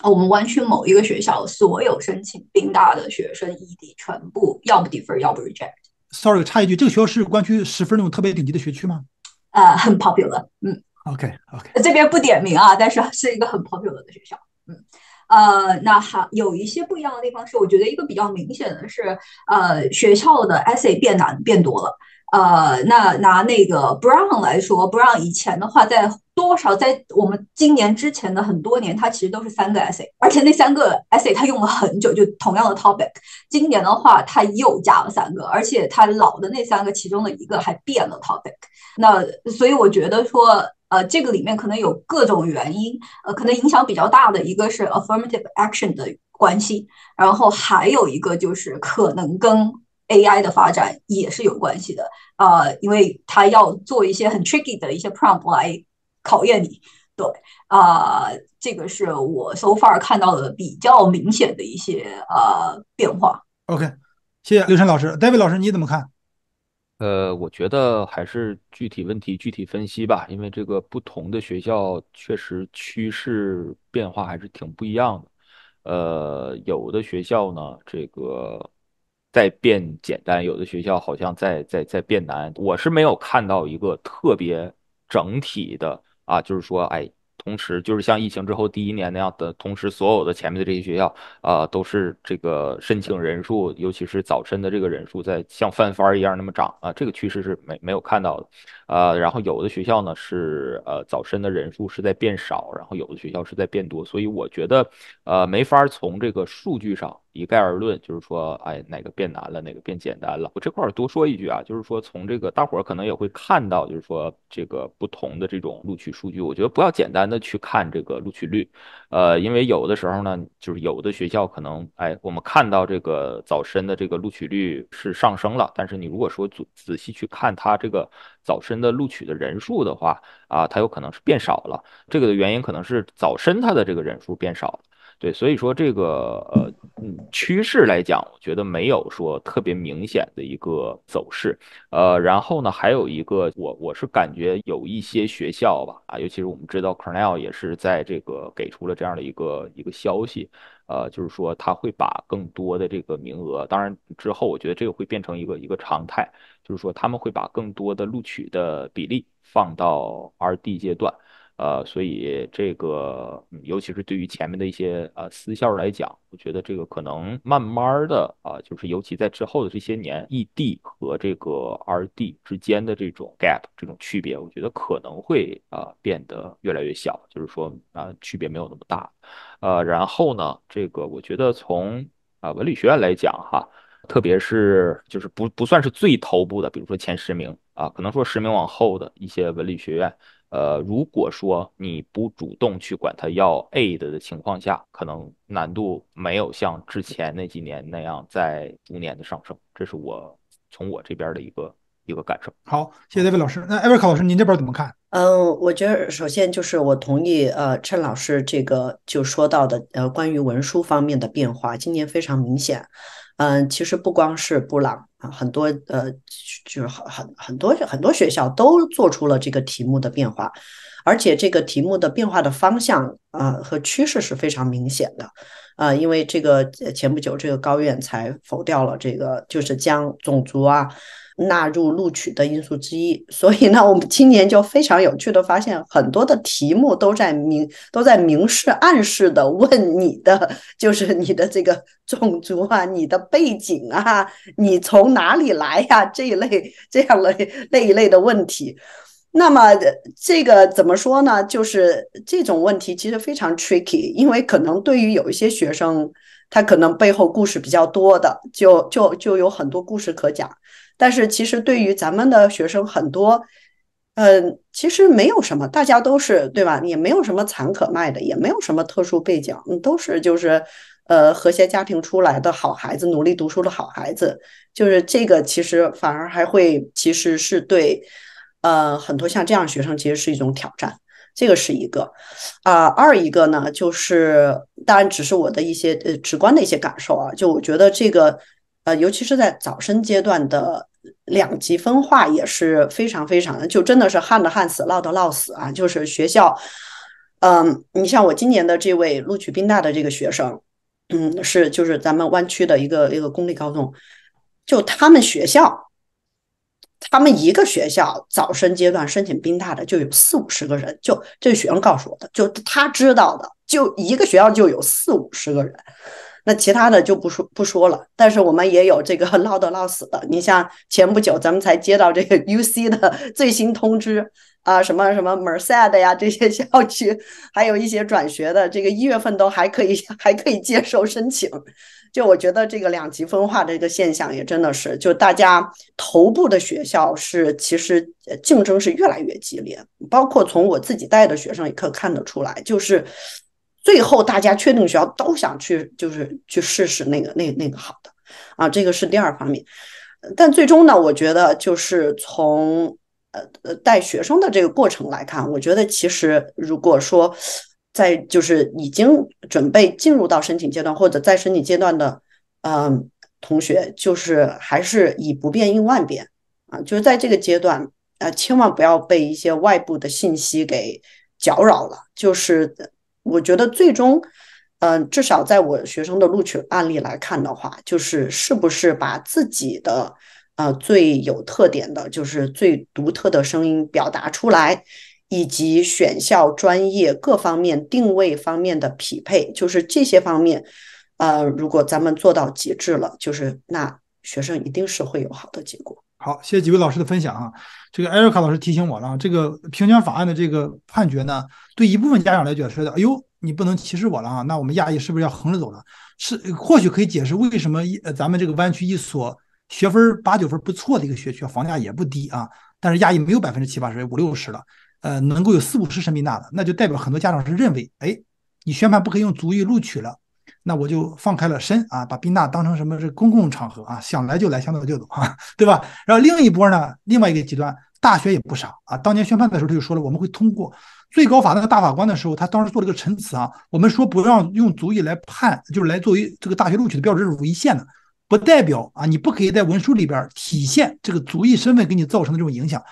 我们湾区某一个学校所有申请宾大的学生，异地全部要 f 低分，要不 reject。Sorry，插一句，这个学校是湾区十分那种特别顶级的学区吗？呃，很 popular，嗯。OK OK，这边不点名啊，但是是一个很 popular 的学校，嗯。呃，那好，有一些不一样的地方是，我觉得一个比较明显的是，呃，学校的 essay 变难变多了。呃，那拿那个 Brown 来说，Brown 以前的话，在多少在我们今年之前的很多年，它其实都是三个 Essay，而且那三个 Essay 它用了很久，就同样的 topic。今年的话，它又加了三个，而且它老的那三个其中的一个还变了 topic。那所以我觉得说，呃，这个里面可能有各种原因，呃，可能影响比较大的一个是 affirmative action 的关系，然后还有一个就是可能跟。AI 的发展也是有关系的啊，因为他要做一些很 tricky 的一些 prompt 来考验你，对啊，这个是我 so far 看到的比较明显的一些呃变化。OK，谢谢刘晨老师，David 老师你怎么看？呃，我觉得还是具体问题具体分析吧，因为这个不同的学校确实趋势变化还是挺不一样的。呃，有的学校呢，这个。在变简单，有的学校好像在在在变难，我是没有看到一个特别整体的啊，就是说，哎，同时就是像疫情之后第一年那样的，同时所有的前面的这些学校啊，都是这个申请人数，尤其是早申的这个人数在像翻番一样那么涨啊，这个趋势是没没有看到的。呃，然后有的学校呢是呃早申的人数是在变少，然后有的学校是在变多，所以我觉得呃没法从这个数据上一概而论，就是说哎哪个变难了，哪个变简单了。我这块儿多说一句啊，就是说从这个大伙儿可能也会看到，就是说这个不同的这种录取数据，我觉得不要简单的去看这个录取率，呃，因为有的时候呢，就是有的学校可能哎我们看到这个早申的这个录取率是上升了，但是你如果说仔仔细去看它这个早申。的录取的人数的话啊，它有可能是变少了。这个的原因可能是早申它的这个人数变少，对，所以说这个呃嗯趋势来讲，我觉得没有说特别明显的一个走势。呃，然后呢，还有一个我我是感觉有一些学校吧，啊，尤其是我们知道 Cornell 也是在这个给出了这样的一个一个消息。呃，就是说他会把更多的这个名额，当然之后我觉得这个会变成一个一个常态，就是说他们会把更多的录取的比例放到 R&D 阶段。呃，所以这个，尤其是对于前面的一些呃私校来讲，我觉得这个可能慢慢的啊，就是尤其在之后的这些年，ED 和这个 RD 之间的这种 gap 这种区别，我觉得可能会啊变得越来越小，就是说啊区别没有那么大。呃，然后呢，这个我觉得从啊文理学院来讲哈，特别是就是不不算是最头部的，比如说前十名啊，可能说十名往后的一些文理学院。呃，如果说你不主动去管他要 aid 的情况下，可能难度没有像之前那几年那样在逐年的上升，这是我从我这边的一个一个感受。好，谢谢这位老师。那艾瑞卡老师，您这边怎么看？嗯，我觉得首先就是我同意，呃，陈老师这个就说到的，呃，关于文书方面的变化，今年非常明显。嗯，其实不光是布朗。很多呃，就是很很很多很多学校都做出了这个题目的变化，而且这个题目的变化的方向啊和趋势是非常明显的啊，因为这个前不久这个高院才否掉了这个，就是将种族啊。纳入录取的因素之一，所以呢，我们今年就非常有趣的发现，很多的题目都在明都在明示暗示的问你的，就是你的这个种族啊，你的背景啊，你从哪里来呀这一类这样类那一类的问题。那么这个怎么说呢？就是这种问题其实非常 tricky，因为可能对于有一些学生，他可能背后故事比较多的，就就就有很多故事可讲。但是其实对于咱们的学生很多，嗯，其实没有什么，大家都是对吧？也没有什么惨可卖的，也没有什么特殊背景，都是就是呃和谐家庭出来的好孩子，努力读书的好孩子。就是这个其实反而还会，其实是对呃很多像这样学生其实是一种挑战。这个是一个啊，二一个呢，就是当然只是我的一些呃直观的一些感受啊，就我觉得这个。呃，尤其是在早申阶段的两极分化也是非常非常的，就真的是旱的旱死，涝的涝死啊！就是学校，嗯，你像我今年的这位录取宾大的这个学生，嗯，是就是咱们湾区的一个一个公立高中，就他们学校，他们一个学校早申阶段申请宾大的就有四五十个人，就这个学生告诉我的，就他知道的，就一个学校就有四五十个人。那其他的就不说不说了，但是我们也有这个闹 (laughs) 得闹死的。你像前不久咱们才接到这个 UC (laughs) 的 (laughs) 最新通知啊，什么什么 Mercedes 呀这些校区，还有一些转学的，这个一月份都还可以还可以接受申请。就我觉得这个两极分化的这个现象也真的是，就大家头部的学校是其实竞争是越来越激烈，包括从我自己带的学生也可看得出来，就是。最后，大家确定学校都想去，就是去试试那个那那个好的，啊，这个是第二方面。但最终呢，我觉得就是从呃呃带学生的这个过程来看，我觉得其实如果说在就是已经准备进入到申请阶段或者在申请阶段的嗯同学，就是还是以不变应万变啊，就是在这个阶段啊，千万不要被一些外部的信息给搅扰了，就是。我觉得最终，嗯，至少在我学生的录取案例来看的话，就是是不是把自己的啊最有特点的，就是最独特的声音表达出来，以及选校专业各方面定位方面的匹配，就是这些方面，呃，如果咱们做到极致了，就是那学生一定是会有好的结果。好，谢谢几位老师的分享啊。这个艾瑞卡老师提醒我了，这个平权法案的这个判决呢，对一部分家长来讲是的，哎呦，你不能歧视我了啊，那我们亚裔是不是要横着走了？是，或许可以解释为什么一咱们这个湾区一所学分八九分不错的一个学区房价也不低啊，但是亚裔没有百分之七八十、五六十了，呃，能够有四五十申美纳的，那就代表很多家长是认为，哎，你宣判不可以用足裔录取了。那我就放开了身啊，把宾纳当成什么是公共场合啊，想来就来，想走就走啊，(laughs) 对吧？然后另一波呢，另外一个极端，大学也不傻啊。当年宣判的时候他就说了，我们会通过最高法那个大法官的时候，他当时做了个陈词啊，我们说不让用族裔来判，就是来作为这个大学录取的标志是违宪的，不代表啊你不可以在文书里边体现这个族裔身份给你造成的这种影响。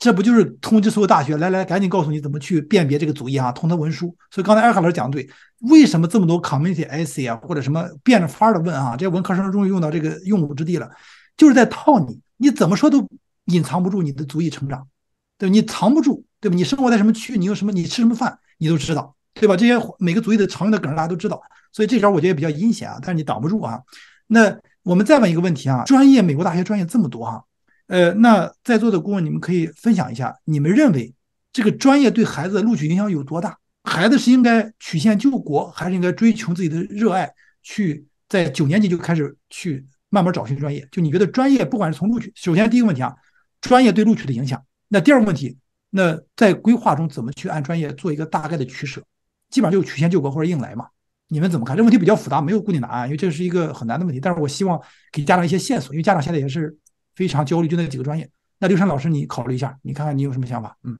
这不就是通知所有大学来来，赶紧告诉你怎么去辨别这个族裔啊，通他文书。所以刚才艾卡老师讲的对，为什么这么多 c o m m u n t essay 啊，或者什么变着法儿的问啊？这些文科生终于用到这个用武之地了，就是在套你，你怎么说都隐藏不住你的族裔成长，对吧？你藏不住，对吧？你生活在什么区你用什么，你吃什么饭，你都知道，对吧？这些每个族裔的常用的梗，大家都知道。所以这招我觉得也比较阴险啊，但是你挡不住啊。那我们再问一个问题啊，专业美国大学专业这么多哈？呃，那在座的顾问，你们可以分享一下，你们认为这个专业对孩子的录取影响有多大？孩子是应该曲线救国，还是应该追求自己的热爱，去在九年级就开始去慢慢找寻专业？就你觉得专业，不管是从录取，首先第一个问题啊，专业对录取的影响。那第二个问题，那在规划中怎么去按专业做一个大概的取舍？基本上就是曲线救国或者硬来嘛？你们怎么看？这问题比较复杂，没有固定答案，因为这是一个很难的问题。但是我希望给家长一些线索，因为家长现在也是。非常焦虑，就那几个专业。那刘珊老师，你考虑一下，你看看你有什么想法？嗯，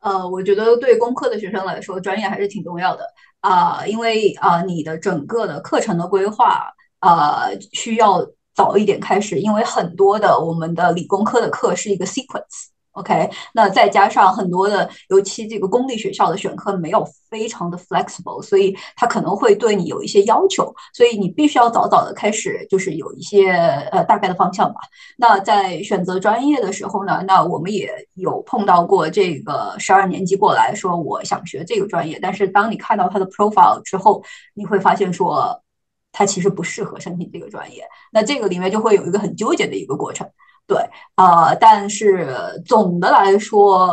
呃，我觉得对工科的学生来说，专业还是挺重要的啊，因为啊，你的整个的课程的规划啊，需要早一点开始，因为很多的我们的理工科的课是一个 sequence。OK，那再加上很多的，尤其这个公立学校的选课没有非常的 flexible，所以它可能会对你有一些要求，所以你必须要早早的开始，就是有一些呃大概的方向吧。那在选择专业的时候呢，那我们也有碰到过这个十二年级过来说我想学这个专业，但是当你看到他的 profile 之后，你会发现说他其实不适合申请这个专业，那这个里面就会有一个很纠结的一个过程。对，呃，但是总的来说，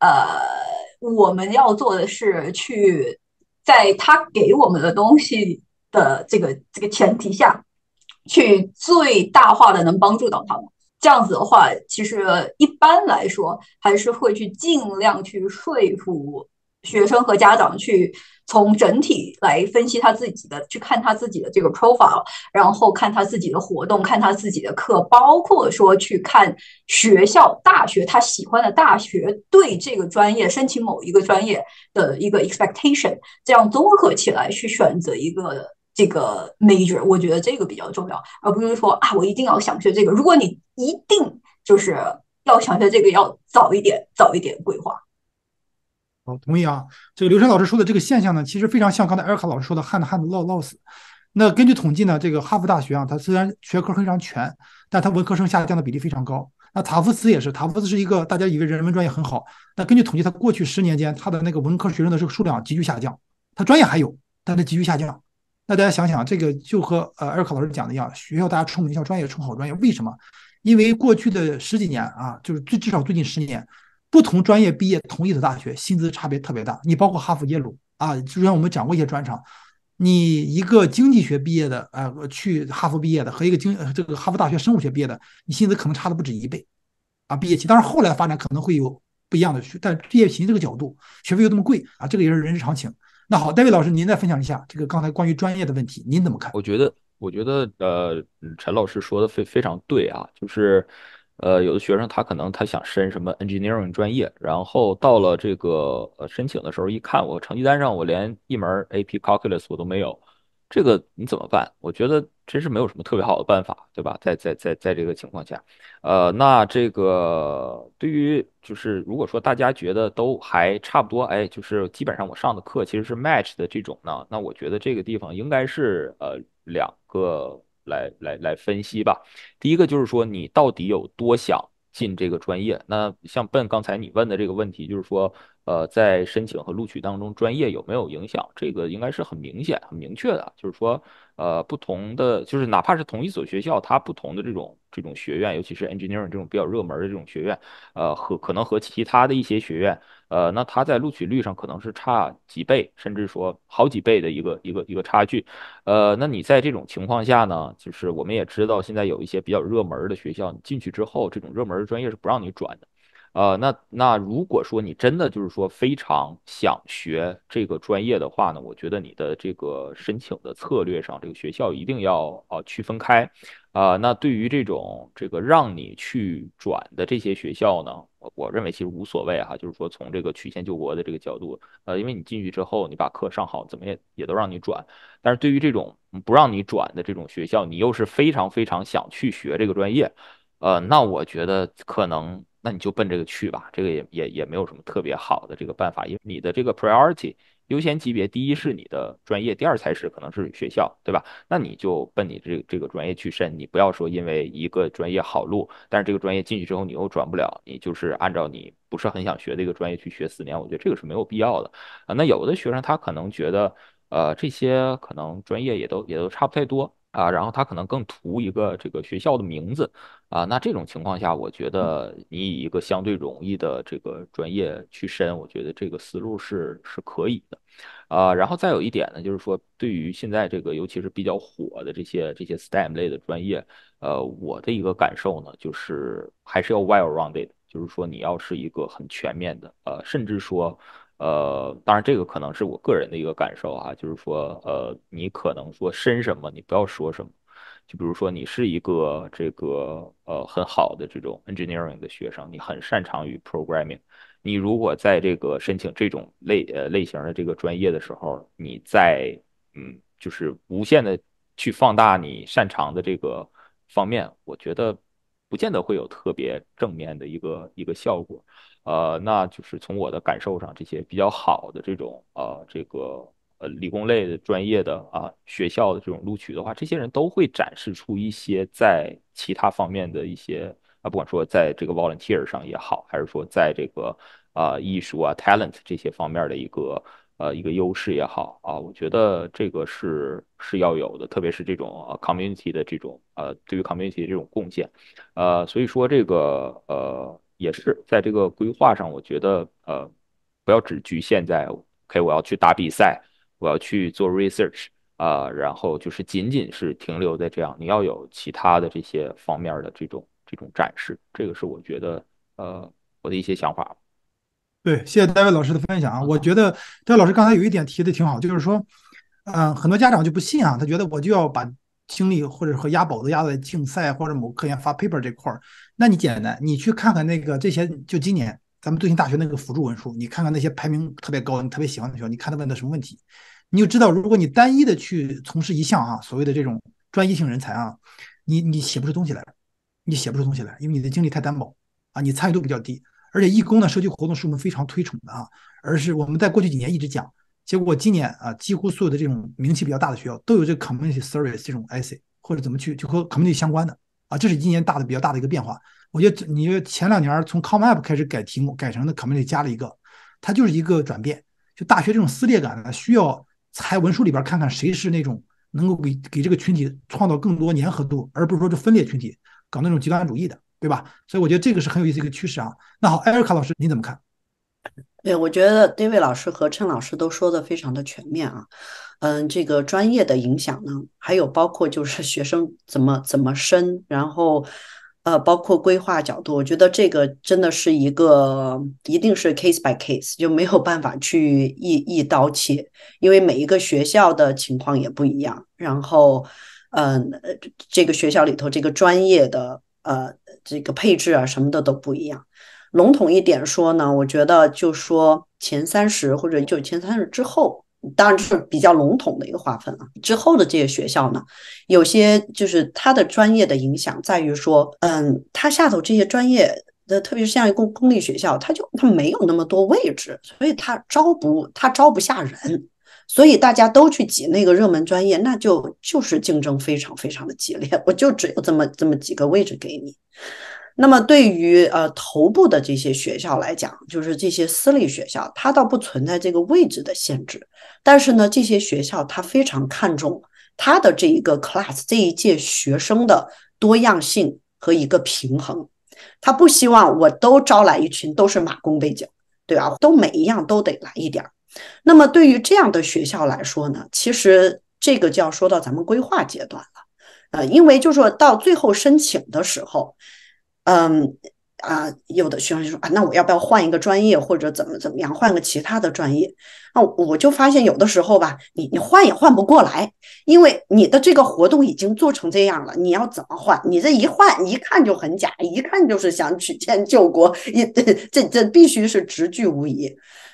呃，我们要做的是去在他给我们的东西的这个这个前提下去最大化的能帮助到他们。这样子的话，其实一般来说还是会去尽量去说服。学生和家长去从整体来分析他自己的，去看他自己的这个 profile，然后看他自己的活动，看他自己的课，包括说去看学校、大学他喜欢的大学对这个专业申请某一个专业的一个 expectation，这样综合起来去选择一个这个 major，我觉得这个比较重要，而不是说啊我一定要想学这个。如果你一定就是要想学这个，要早一点，早一点规划。好，同意啊。这个刘晨老师说的这个现象呢，其实非常像刚才艾尔卡老师说的“旱的旱的，涝涝死”。那根据统计呢，这个哈佛大学啊，它虽然学科非常全，但它文科生下降的比例非常高。那塔夫斯也是，塔夫斯是一个大家以为人文专业很好，那根据统计，它过去十年间它的那个文科学生的这个数量急剧下降。它专业还有，但是急剧下降。那大家想想，这个就和呃艾尔卡老师讲的一样，学校大家冲名校、专业冲好专业，为什么？因为过去的十几年啊，就是最至少最近十年。不同专业毕业同一所大学，薪资差别特别大。你包括哈佛、耶鲁啊，就像我们讲过一些专场，你一个经济学毕业的，呃，去哈佛毕业的和一个经这个哈佛大学生物学毕业的，你薪资可能差的不止一倍啊。毕业期，当然后来发展可能会有不一样的，但毕业期这个角度，学费又这么贵啊，这个也是人之常情。那好，戴维老师，您再分享一下这个刚才关于专业的问题，您怎么看？我觉得，我觉得，呃，陈老师说的非非常对啊，就是。呃，有的学生他可能他想申什么 engineering 专业，然后到了这个呃申请的时候，一看我成绩单上我连一门 AP calculus 我都没有，这个你怎么办？我觉得真是没有什么特别好的办法，对吧？在在在在这个情况下，呃，那这个对于就是如果说大家觉得都还差不多，哎，就是基本上我上的课其实是 match 的这种呢，那我觉得这个地方应该是呃两个。来来来分析吧。第一个就是说，你到底有多想进这个专业？那像笨刚才你问的这个问题，就是说，呃，在申请和录取当中，专业有没有影响？这个应该是很明显、很明确的，就是说，呃，不同的，就是哪怕是同一所学校，它不同的这种。这种学院，尤其是 engineering 这种比较热门的这种学院，呃，和可能和其他的一些学院，呃，那它在录取率上可能是差几倍，甚至说好几倍的一个一个一个差距，呃，那你在这种情况下呢，就是我们也知道现在有一些比较热门的学校，你进去之后，这种热门的专业是不让你转的，呃，那那如果说你真的就是说非常想学这个专业的话呢，我觉得你的这个申请的策略上，这个学校一定要啊区分开。啊，那对于这种这个让你去转的这些学校呢，我认为其实无所谓哈，就是说从这个曲线救国的这个角度，呃，因为你进去之后，你把课上好，怎么也也都让你转。但是对于这种不让你转的这种学校，你又是非常非常想去学这个专业，呃，那我觉得可能那你就奔这个去吧，这个也也也没有什么特别好的这个办法，因为你的这个 priority。优先级别第一是你的专业，第二才是可能是学校，对吧？那你就奔你这这个专业去申，你不要说因为一个专业好录，但是这个专业进去之后你又转不了，你就是按照你不是很想学的一个专业去学四年，我觉得这个是没有必要的啊。那有的学生他可能觉得，呃，这些可能专业也都也都差不太多。啊，然后他可能更图一个这个学校的名字，啊，那这种情况下，我觉得你以一个相对容易的这个专业去申，我觉得这个思路是是可以的，啊，然后再有一点呢，就是说对于现在这个尤其是比较火的这些这些 STEM 类的专业，呃，我的一个感受呢，就是还是要 well-rounded，就是说你要是一个很全面的，呃，甚至说。呃，当然这个可能是我个人的一个感受啊，就是说，呃，你可能说申什么，你不要说什么，就比如说你是一个这个呃很好的这种 engineering 的学生，你很擅长于 programming，你如果在这个申请这种类呃类型的这个专业的时候，你在嗯就是无限的去放大你擅长的这个方面，我觉得。不见得会有特别正面的一个一个效果，呃，那就是从我的感受上，这些比较好的这种呃这个呃理工类的专业的啊学校的这种录取的话，这些人都会展示出一些在其他方面的一些啊，不管说在这个 volunteer 上也好，还是说在这个啊艺术啊 talent 这些方面的一个。呃，一个优势也好啊，我觉得这个是是要有的，特别是这种 community 的这种呃，对于 community 这种贡献，呃，所以说这个呃，也是在这个规划上，我觉得呃，不要只局限在，OK，我要去打比赛，我要去做 research 啊，然后就是仅仅是停留在这样，你要有其他的这些方面的这种这种展示，这个是我觉得呃，我的一些想法。对，谢谢戴维老师的分享啊！我觉得戴维老师刚才有一点提的挺好，就是说，嗯，很多家长就不信啊，他觉得我就要把精力或者和押宝都押在竞赛或者某科研发 paper 这块儿。那你简单，你去看看那个这些，就今年咱们最近大学那个辅助文书，你看看那些排名特别高、你特别喜欢的学校，你看他问的什么问题，你就知道，如果你单一的去从事一项啊，所谓的这种专业性人才啊，你你写不出东西来，你写不出东西来，因为你的精力太单薄啊，你参与度比较低。而且义工的社区活动是我们非常推崇的啊，而是我们在过去几年一直讲，结果今年啊，几乎所有的这种名气比较大的学校都有这个 community service 这种 IC 或者怎么去就和 community 相关的啊，这是今年大的比较大的一个变化。我觉得你前两年从 c o m n a p 开始改题目改成的 community 加了一个，它就是一个转变。就大学这种撕裂感呢，需要裁文书里边看看谁是那种能够给给这个群体创造更多粘合度，而不是说就分裂群体搞那种极端主义的。对吧？所以我觉得这个是很有意思一个趋势啊。那好，艾尔卡老师你怎么看？对，我觉得 David 老师和陈老师都说的非常的全面啊。嗯，这个专业的影响呢，还有包括就是学生怎么怎么升，然后呃，包括规划角度，我觉得这个真的是一个一定是 case by case，就没有办法去一一刀切，因为每一个学校的情况也不一样。然后，嗯，这个学校里头这个专业的呃。这个配置啊什么的都不一样，笼统一点说呢，我觉得就说前三十或者就前三十之后，当然这是比较笼统的一个划分啊。之后的这些学校呢，有些就是它的专业的影响在于说，嗯，它下头这些专业的，特别是像一个公立学校，它就它没有那么多位置，所以它招不它招不下人。所以大家都去挤那个热门专业，那就就是竞争非常非常的激烈。我就只有这么这么几个位置给你。那么对于呃头部的这些学校来讲，就是这些私立学校，它倒不存在这个位置的限制。但是呢，这些学校它非常看重它的这一个 class 这一届学生的多样性和一个平衡。他不希望我都招来一群都是马工背景，对吧？都每一样都得来一点儿。那么对于这样的学校来说呢，其实这个就要说到咱们规划阶段了，呃，因为就说到最后申请的时候，嗯啊，有的学生就说啊，那我要不要换一个专业或者怎么怎么样换个其他的专业？那我就发现有的时候吧，你你换也换不过来，因为你的这个活动已经做成这样了，你要怎么换？你这一换，一看就很假，一看就是想曲线 (laughs) 救国，也这这必须是直句无疑。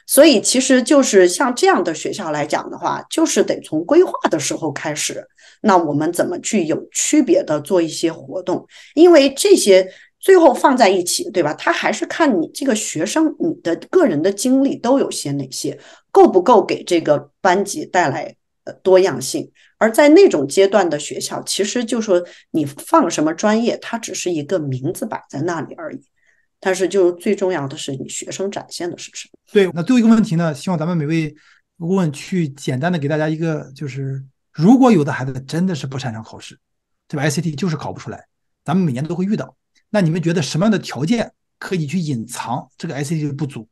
所以，其实就是像这样的学校来讲的话，就是得从规划的时候开始。那我们怎么去有区别的做一些活动？因为这些最后放在一起，对吧？他还是看你这个学生，你的个人的经历都有些哪些，够不够给这个班级带来呃多样性？而在那种阶段的学校，其实就说你放什么专业，它只是一个名字摆在那里而已。但是就最重要的是你学生展现的是不是？对，那最后一个问题呢？希望咱们每位顾问去简单的给大家一个，就是如果有的孩子真的是不擅长考试，对吧？SCT 就是考不出来，咱们每年都会遇到。那你们觉得什么样的条件可以去隐藏这个 SCT 不足？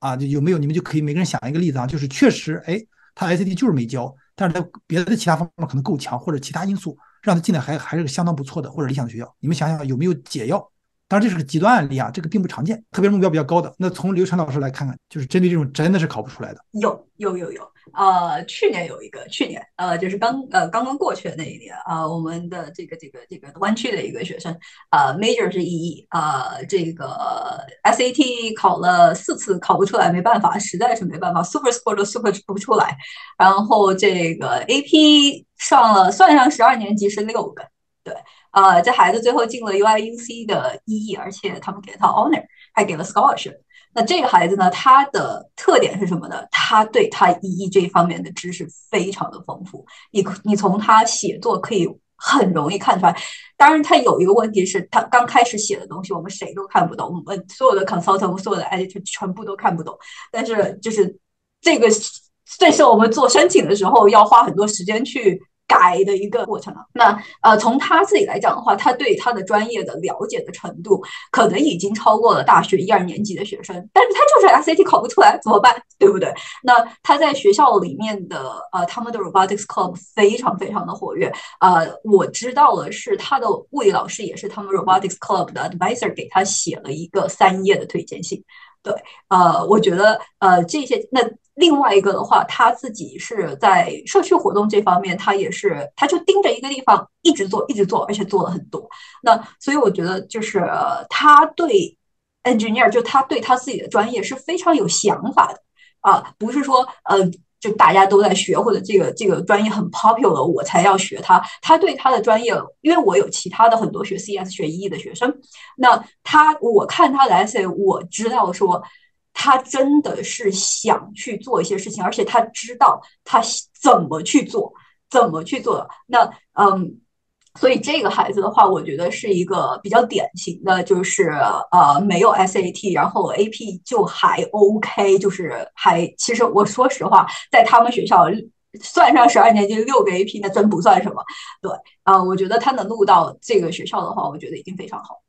啊，有没有？你们就可以每个人想一个例子啊，就是确实，哎，他 SCT 就是没交，但是他别的其他方面可能够强，或者其他因素让他进来还还是个相当不错的或者理想的学校。你们想想有没有解药？当然这是个极端案例啊，这个并不常见，特别目标比较高的。那从刘传老师来看看，就是针对这种真的是考不出来的。有有有有，呃，去年有一个去年呃，就是刚呃刚刚过去的那一年啊，我们的这个这个这个湾区的一个学生呃 m a j o r 是 EE 呃，这个 SAT 考了四次考不出来，没办法，实在是没办法，super score 都 super 出不出来。然后这个 AP 上了，算上十二年级是六个，对。呃，这孩子最后进了 UIC 的 EE，而且他们给了他 honor，还给了 scholarship。那这个孩子呢，他的特点是什么呢？他对他 EE 这一方面的知识非常的丰富，你你从他写作可以很容易看出来。当然，他有一个问题是，他刚开始写的东西我们谁都看不懂，我们所有的 consultant、所有的 editor 全部都看不懂。但是就是这个，这是我们做申请的时候要花很多时间去。改的一个过程。那呃，从他自己来讲的话，他对他的专业的了解的程度，可能已经超过了大学一二年级的学生。但是他就是 s a t 考不出来，怎么办？对不对？那他在学校里面的呃，他们的 Robotics Club 非常非常的活跃。呃，我知道了，是他的物理老师也是他们 Robotics Club 的 Advisor 给他写了一个三页的推荐信。对，呃，我觉得，呃，这些，那另外一个的话，他自己是在社区活动这方面，他也是，他就盯着一个地方一直做，一直做，而且做了很多。那所以我觉得，就是他对 engineer 就他对他自己的专业是非常有想法的啊，不是说，呃。就大家都在学或者这个这个专业很 popular，我才要学他。他对他的专业，因为我有其他的很多学 C S 学 E E 的学生，那他我看他来 y 我知道说他真的是想去做一些事情，而且他知道他怎么去做，怎么去做那嗯。所以这个孩子的话，我觉得是一个比较典型的，就是呃没有 SAT，然后 AP 就还 OK，就是还其实我说实话，在他们学校算上十二年级六个 AP，那真不算什么。对啊，我觉得他能录到这个学校的话，我觉得已经非常好。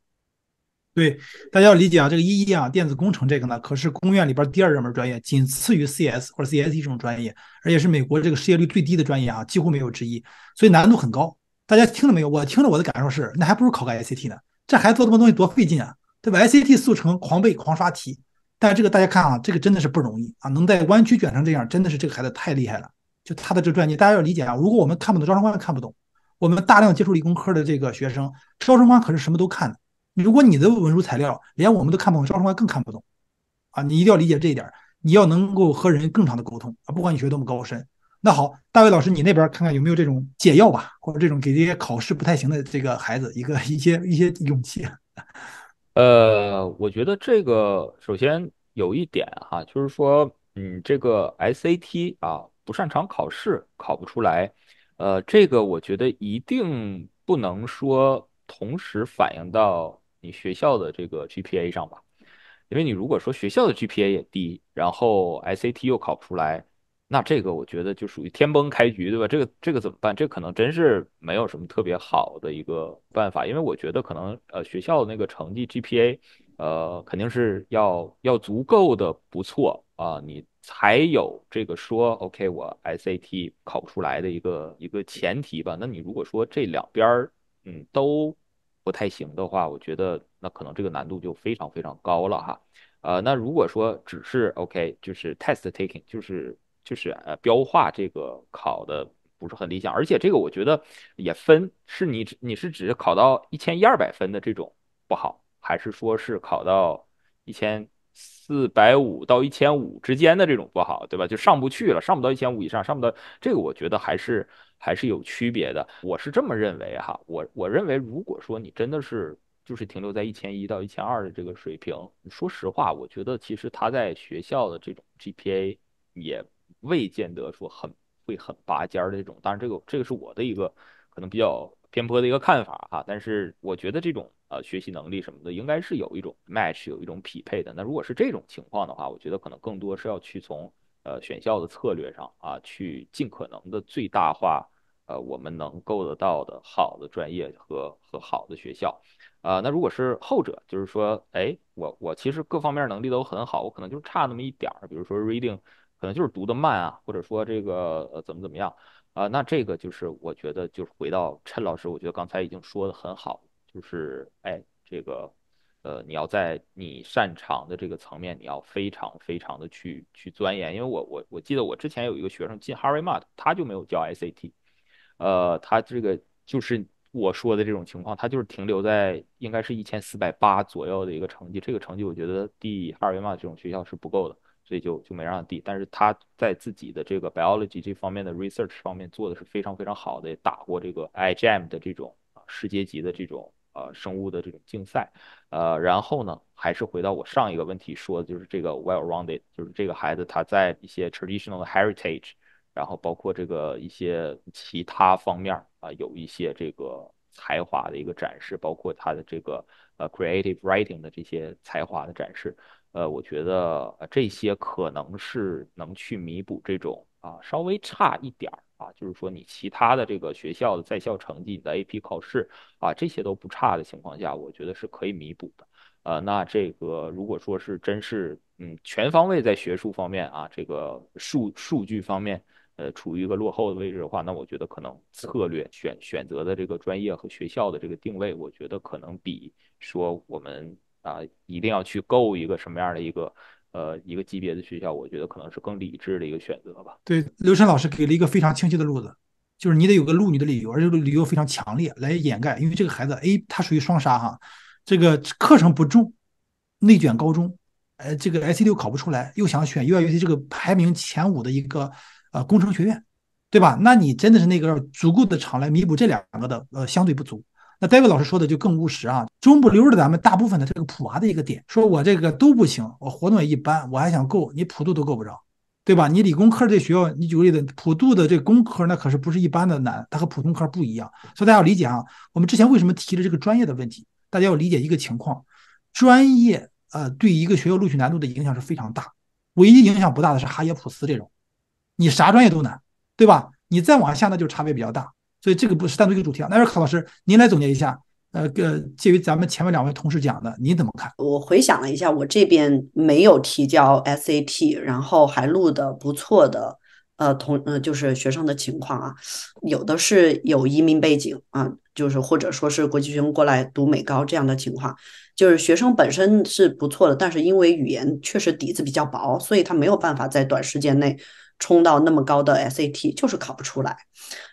对，大家要理解啊，这个一一啊，电子工程这个呢，可是工院里边第二热门专业，仅次于 CS 或者 CSE 这种专业，而且是美国这个失业率最低的专业啊，几乎没有之一，所以难度很高。大家听了没有？我听了，我的感受是，那还不如考个 ACT 呢。这孩子做这么东西，多费劲啊，对吧？ACT 速成，狂背，狂刷题。但这个大家看啊，这个真的是不容易啊。能在湾区卷成这样，真的是这个孩子太厉害了。就他的这专业，大家要理解啊。如果我们看不懂，招生官看不懂。我们大量接触理工科的这个学生，招生官可是什么都看的。如果你的文书材料连我们都看不懂，招生官更看不懂。啊，你一定要理解这一点。你要能够和人更长的沟通啊，不管你学多么高深。那好，大卫老师，你那边看看有没有这种解药吧，或者这种给这些考试不太行的这个孩子一个一些一些勇气。(laughs) 呃，我觉得这个首先有一点哈，就是说，嗯，这个 SAT 啊不擅长考试考不出来，呃，这个我觉得一定不能说同时反映到你学校的这个 GPA 上吧，因为你如果说学校的 GPA 也低，然后 SAT 又考不出来。那这个我觉得就属于天崩开局，对吧？这个这个怎么办？这可能真是没有什么特别好的一个办法，因为我觉得可能呃学校的那个成绩 GPA，呃肯定是要要足够的不错啊，你才有这个说 OK 我 SAT 考不出来的一个一个前提吧。那你如果说这两边儿嗯都不太行的话，我觉得那可能这个难度就非常非常高了哈。呃，那如果说只是 OK 就是 test taking 就是。就是呃，标化这个考的不是很理想，而且这个我觉得也分，是你你是指考到一千一二百分的这种不好，还是说是考到一千四百五到一千五之间的这种不好，对吧？就上不去了，上不到一千五以上，上不到这个，我觉得还是还是有区别的，我是这么认为哈。我我认为，如果说你真的是就是停留在一千一到一千二的这个水平，说实话，我觉得其实他在学校的这种 GPA 也。未见得说很会很拔尖儿这种，当然这个这个是我的一个可能比较偏颇的一个看法哈。但是我觉得这种呃学习能力什么的，应该是有一种 match 有一种匹配的。那如果是这种情况的话，我觉得可能更多是要去从呃选校的策略上啊，去尽可能的最大化呃我们能够得到的好的专业和和好的学校。啊，那如果是后者，就是说，哎，我我其实各方面能力都很好，我可能就差那么一点儿，比如说 reading。可能就是读的慢啊，或者说这个呃怎么怎么样啊？那这个就是我觉得就是回到陈老师，我觉得刚才已经说的很好，就是哎，这个，呃，你要在你擅长的这个层面，你要非常非常的去去钻研。因为我我我记得我之前有一个学生进 Harvey m a r t 他就没有交 SAT，呃，他这个就是我说的这种情况，他就是停留在应该是一千四百八左右的一个成绩，这个成绩我觉得第 Harvey m 这种学校是不够的。所以就就没让他递，但是他在自己的这个 biology 这方面的 research 方面做的是非常非常好的，也打过这个 i g m 的这种啊世界级的这种呃生物的这种竞赛。呃，然后呢，还是回到我上一个问题说的就是这个 well-rounded，就是这个孩子他在一些 traditional heritage，然后包括这个一些其他方面啊有一些这个才华的一个展示，包括他的这个呃 creative writing 的这些才华的展示。呃，我觉得这些可能是能去弥补这种啊，稍微差一点儿啊，就是说你其他的这个学校的在校成绩、你的 AP 考试啊，这些都不差的情况下，我觉得是可以弥补的。呃，那这个如果说是真是嗯，全方位在学术方面啊，这个数数据方面呃，处于一个落后的位置的话，那我觉得可能策略选选择的这个专业和学校的这个定位，我觉得可能比说我们。啊，一定要去够一个什么样的一个呃一个级别的学校？我觉得可能是更理智的一个选择吧。对，刘晨老师给了一个非常清晰的路子，就是你得有个路你的理由，而且理由非常强烈，来掩盖。因为这个孩子 A，他属于双杀哈，这个课程不重，内卷高中，呃，这个 S 六考不出来，又想选 U I c 这个排名前五的一个呃工程学院，对吧？那你真的是那个足够的长来弥补这两个的呃相对不足。那戴维老师说的就更务实啊，中不溜的咱们大部分的这个普娃的一个点，说我这个都不行，我活动也一般，我还想够你普度都够不着，对吧？你理工科这学校，你举个例子，普度的这工科那可是不是一般的难，它和普通科不一样，所以大家要理解啊，我们之前为什么提了这个专业的问题？大家要理解一个情况，专业呃对一个学校录取难度的影响是非常大，唯一影响不大的是哈耶普斯这种，你啥专业都难，对吧？你再往下那就差别比较大。所以这个不是单独一个主题啊，那是考老师您来总结一下，呃，呃，介于咱们前面两位同事讲的，你怎么看？我回想了一下，我这边没有提交 SAT，然后还录的不错的，呃，同呃就是学生的情况啊，有的是有移民背景啊，就是或者说是国际学生过来读美高这样的情况，就是学生本身是不错的，但是因为语言确实底子比较薄，所以他没有办法在短时间内冲到那么高的 SAT，就是考不出来，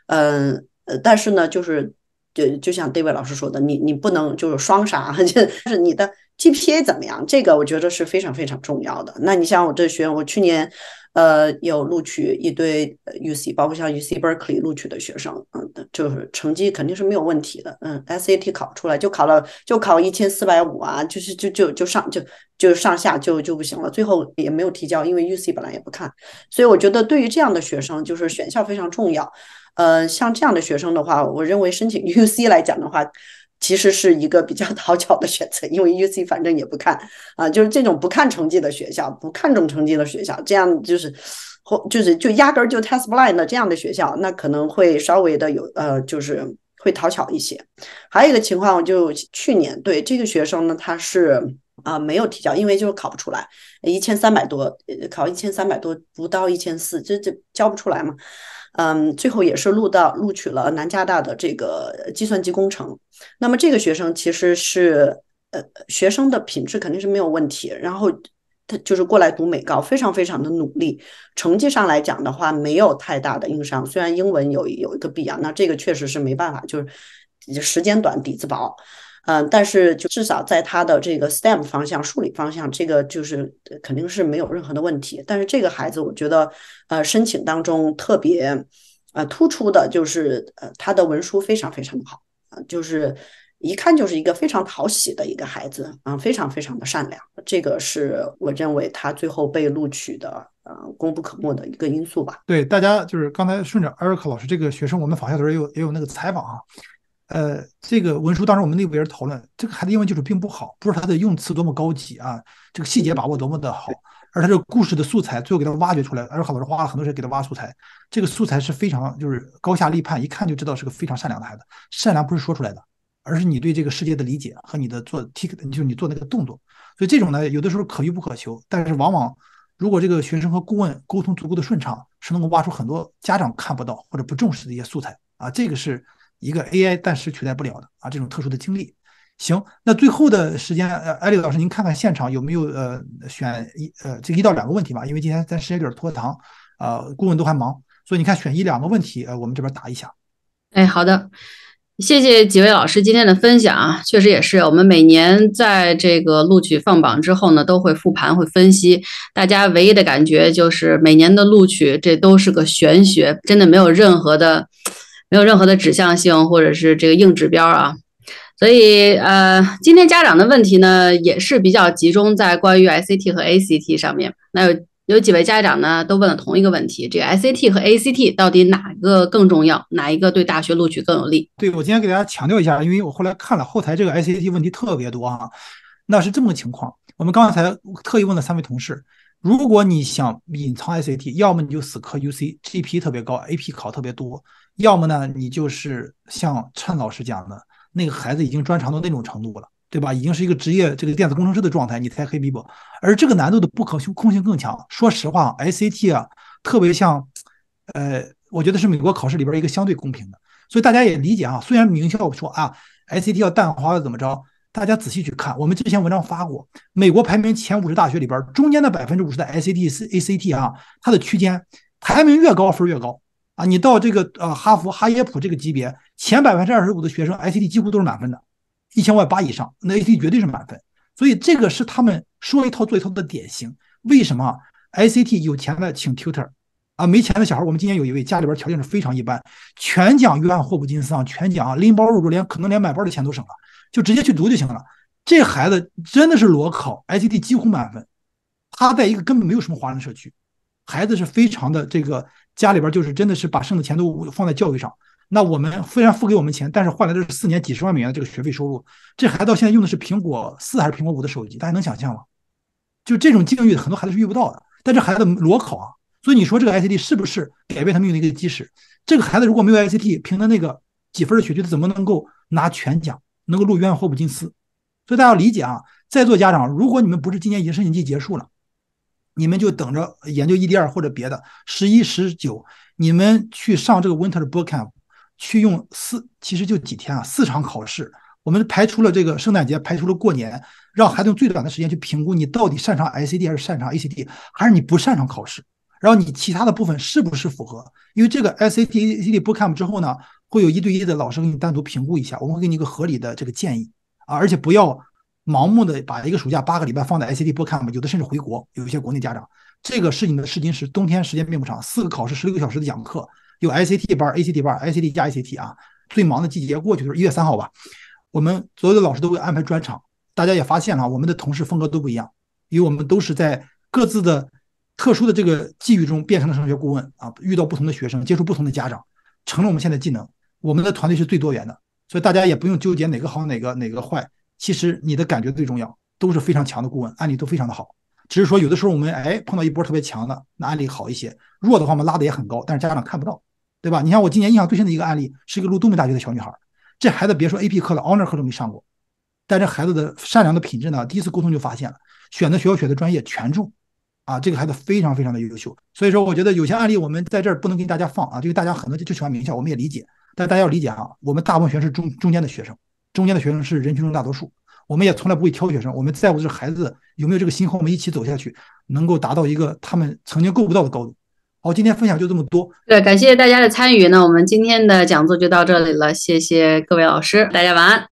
嗯。但是呢，就是就就像 David 老师说的，你你不能就是双杀，(laughs) 就是你的 GPA 怎么样？这个我觉得是非常非常重要的。那你像我这学我去年呃有录取一堆 UC，包括像 UC Berkeley 录取的学生，嗯，就是成绩肯定是没有问题的。嗯，SAT 考出来就考了就考一千四百五啊，就是就就就上就就上下就就不行了，最后也没有提交，因为 UC 本来也不看。所以我觉得对于这样的学生，就是选校非常重要。呃，像这样的学生的话，我认为申请 UC (laughs) 来讲的话，其实是一个比较 (laughs) 讨巧的选择，因为 UC 反正也不看啊，就是这种不看成绩的学校，不看重成绩的学校，这样就是或就是就压根儿就 test blind 的这样的学校，那可能会稍微的有呃，就是会讨巧一些。还有一个情况，我就去年对这个学生呢，他是啊没有提交，因为就是考不出来，一千三百多，考一千三百多不到一千四，这这交不出来嘛。嗯，最后也是录到录取了南加大的这个计算机工程。那么这个学生其实是，呃，学生的品质肯定是没有问题。然后他就是过来读美高，非常非常的努力。成绩上来讲的话，没有太大的硬伤。虽然英文有有一个壁啊，那这个确实是没办法，就是时间短，底子薄。嗯，但是就至少在他的这个 STEM 方向、数理方向，这个就是肯定是没有任何的问题。但是这个孩子，我觉得，呃，申请当中特别，呃，突出的就是，呃，他的文书非常非常的好，啊，就是一看就是一个非常讨喜的一个孩子，啊，非常非常的善良，这个是我认为他最后被录取的，呃，功不可没的一个因素吧。对，大家就是刚才顺着艾瑞克老师这个学生，我们访校的时候也有也有那个采访啊。呃，这个文书当时我们内部也是讨论，这个孩子英文基础并不好，不知道他的用词多么高级啊，这个细节把握多么的好，而他这个故事的素材最后给他挖掘出来，而好多人花了很多时间给他挖素材，这个素材是非常就是高下立判，一看就知道是个非常善良的孩子，善良不是说出来的，而是你对这个世界的理解和你的做 tick，就是你做那个动作，所以这种呢，有的时候可遇不可求，但是往往如果这个学生和顾问沟通足够的顺畅，是能够挖出很多家长看不到或者不重视的一些素材啊，这个是。一个 AI 暂时取代不了的啊，这种特殊的经历。行，那最后的时间，呃，艾丽老师，您看看现场有没有呃选一呃这一到两个问题吧，因为今天咱时间有点拖堂，啊，顾问都还忙，所以你看选一两个问题，呃，我们这边答一下。哎，好的，谢谢几位老师今天的分享啊，确实也是，我们每年在这个录取放榜之后呢，都会复盘会分析，大家唯一的感觉就是每年的录取这都是个玄学，真的没有任何的。没有任何的指向性或者是这个硬指标啊，所以呃，今天家长的问题呢也是比较集中在关于 SAT 和 ACT 上面。那有有几位家长呢都问了同一个问题：这个 SAT 和 ACT 到底哪个更重要，哪一个对大学录取更有利？对我今天给大家强调一下，因为我后来看了后台这个 SAT 问题特别多啊，那是这么个情况。我们刚才特意问了三位同事，如果你想隐藏 SAT，要么你就死磕 UC，GP 特别高，AP 考特别多。要么呢，你就是像趁老师讲的，那个孩子已经专长到那种程度了，对吧？已经是一个职业这个电子工程师的状态，你才可以比搏。而这个难度的不可控性更强。说实话，SAT 啊，特别像，呃，我觉得是美国考试里边一个相对公平的。所以大家也理解啊，虽然名校说啊，SAT 要淡化怎么着，大家仔细去看，我们之前文章发过，美国排名前五十大学里边，中间的百分之五十的 SAT、ACT 啊，它的区间排名越高，分越高。啊，你到这个呃，哈佛、哈耶普这个级别，前百分之二十五的学生，ACT 几乎都是满分的，一千五百八以上，那 ACT 绝对是满分。所以这个是他们说一套做一套的典型。为什么 ACT 有钱的请 tutor 啊，没钱的小孩，我们今年有一位家里边条件是非常一般，全奖约翰霍普金斯啊，全奖啊，拎包入住，连可能连买包的钱都省了，就直接去读就行了。这孩子真的是裸考，ACT 几乎满分。他在一个根本没有什么华人社区，孩子是非常的这个。家里边就是真的是把剩的钱都放在教育上。那我们虽然付给我们钱，但是换来的是四年几十万美元的这个学费收入，这孩子到现在用的是苹果四还是苹果五的手机，大家能想象吗？就这种境遇，很多孩子是遇不到的。但这孩子裸考啊，所以你说这个 i c t 是不是改变他们命运的一个基石？这个孩子如果没有 i c t 凭他那个几分的学，区，他怎么能够拿全奖，能够录约翰霍普金斯？所以大家要理解啊，在座家长，如果你们不是今年已经申请季结束了。你们就等着研究 ED 二或者别的十一十九，你们去上这个 Winter 的 Book Camp，去用四其实就几天啊，四场考试，我们排除了这个圣诞节，排除了过年，让孩子用最短的时间去评估你到底擅长 SAD 还是擅长 ACT，还是你不擅长考试，然后你其他的部分是不是符合？因为这个 s a t ACT Book Camp 之后呢，会有一对一的老师给你单独评估一下，我们会给你一个合理的这个建议啊，而且不要。盲目的把一个暑假八个礼拜放在 ACT 不看嘛，有的甚至回国，有一些国内家长。这个是你们试金石。冬天时间并不长，四个考试，十六个小时的讲课，有 ACT 班、ACT 班、ACT 加 ACT 啊。最忙的季节过去就是一月三号吧。我们所有的老师都会安排专场。大家也发现了，我们的同事风格都不一样，因为我们都是在各自的特殊的这个际遇中变成了升学顾问啊。遇到不同的学生，接触不同的家长，成了我们现在技能。我们的团队是最多元的，所以大家也不用纠结哪个好，哪个哪个坏。其实你的感觉最重要，都是非常强的顾问，案例都非常的好。只是说有的时候我们哎碰到一波特别强的，那案例好一些；弱的话我们拉的也很高，但是家长看不到，对吧？你像我今年印象最深的一个案例，是一个入东北大学的小女孩，这孩子别说 AP 课了 h o n o r 课都没上过，但这孩子的善良的品质呢，第一次沟通就发现了，选择学校选的专业全中，啊，这个孩子非常非常的优秀。所以说，我觉得有些案例我们在这儿不能给大家放啊，这个大家很多就就喜欢名校，我们也理解，但大家要理解啊，我们大部分学生是中中间的学生。中间的学生是人群中大多数，我们也从来不会挑学生，我们在乎的是孩子有没有这个心和我们一起走下去，能够达到一个他们曾经够不到的高度。好，今天分享就这么多。对，感谢大家的参与，那我们今天的讲座就到这里了，谢谢各位老师，大家晚安。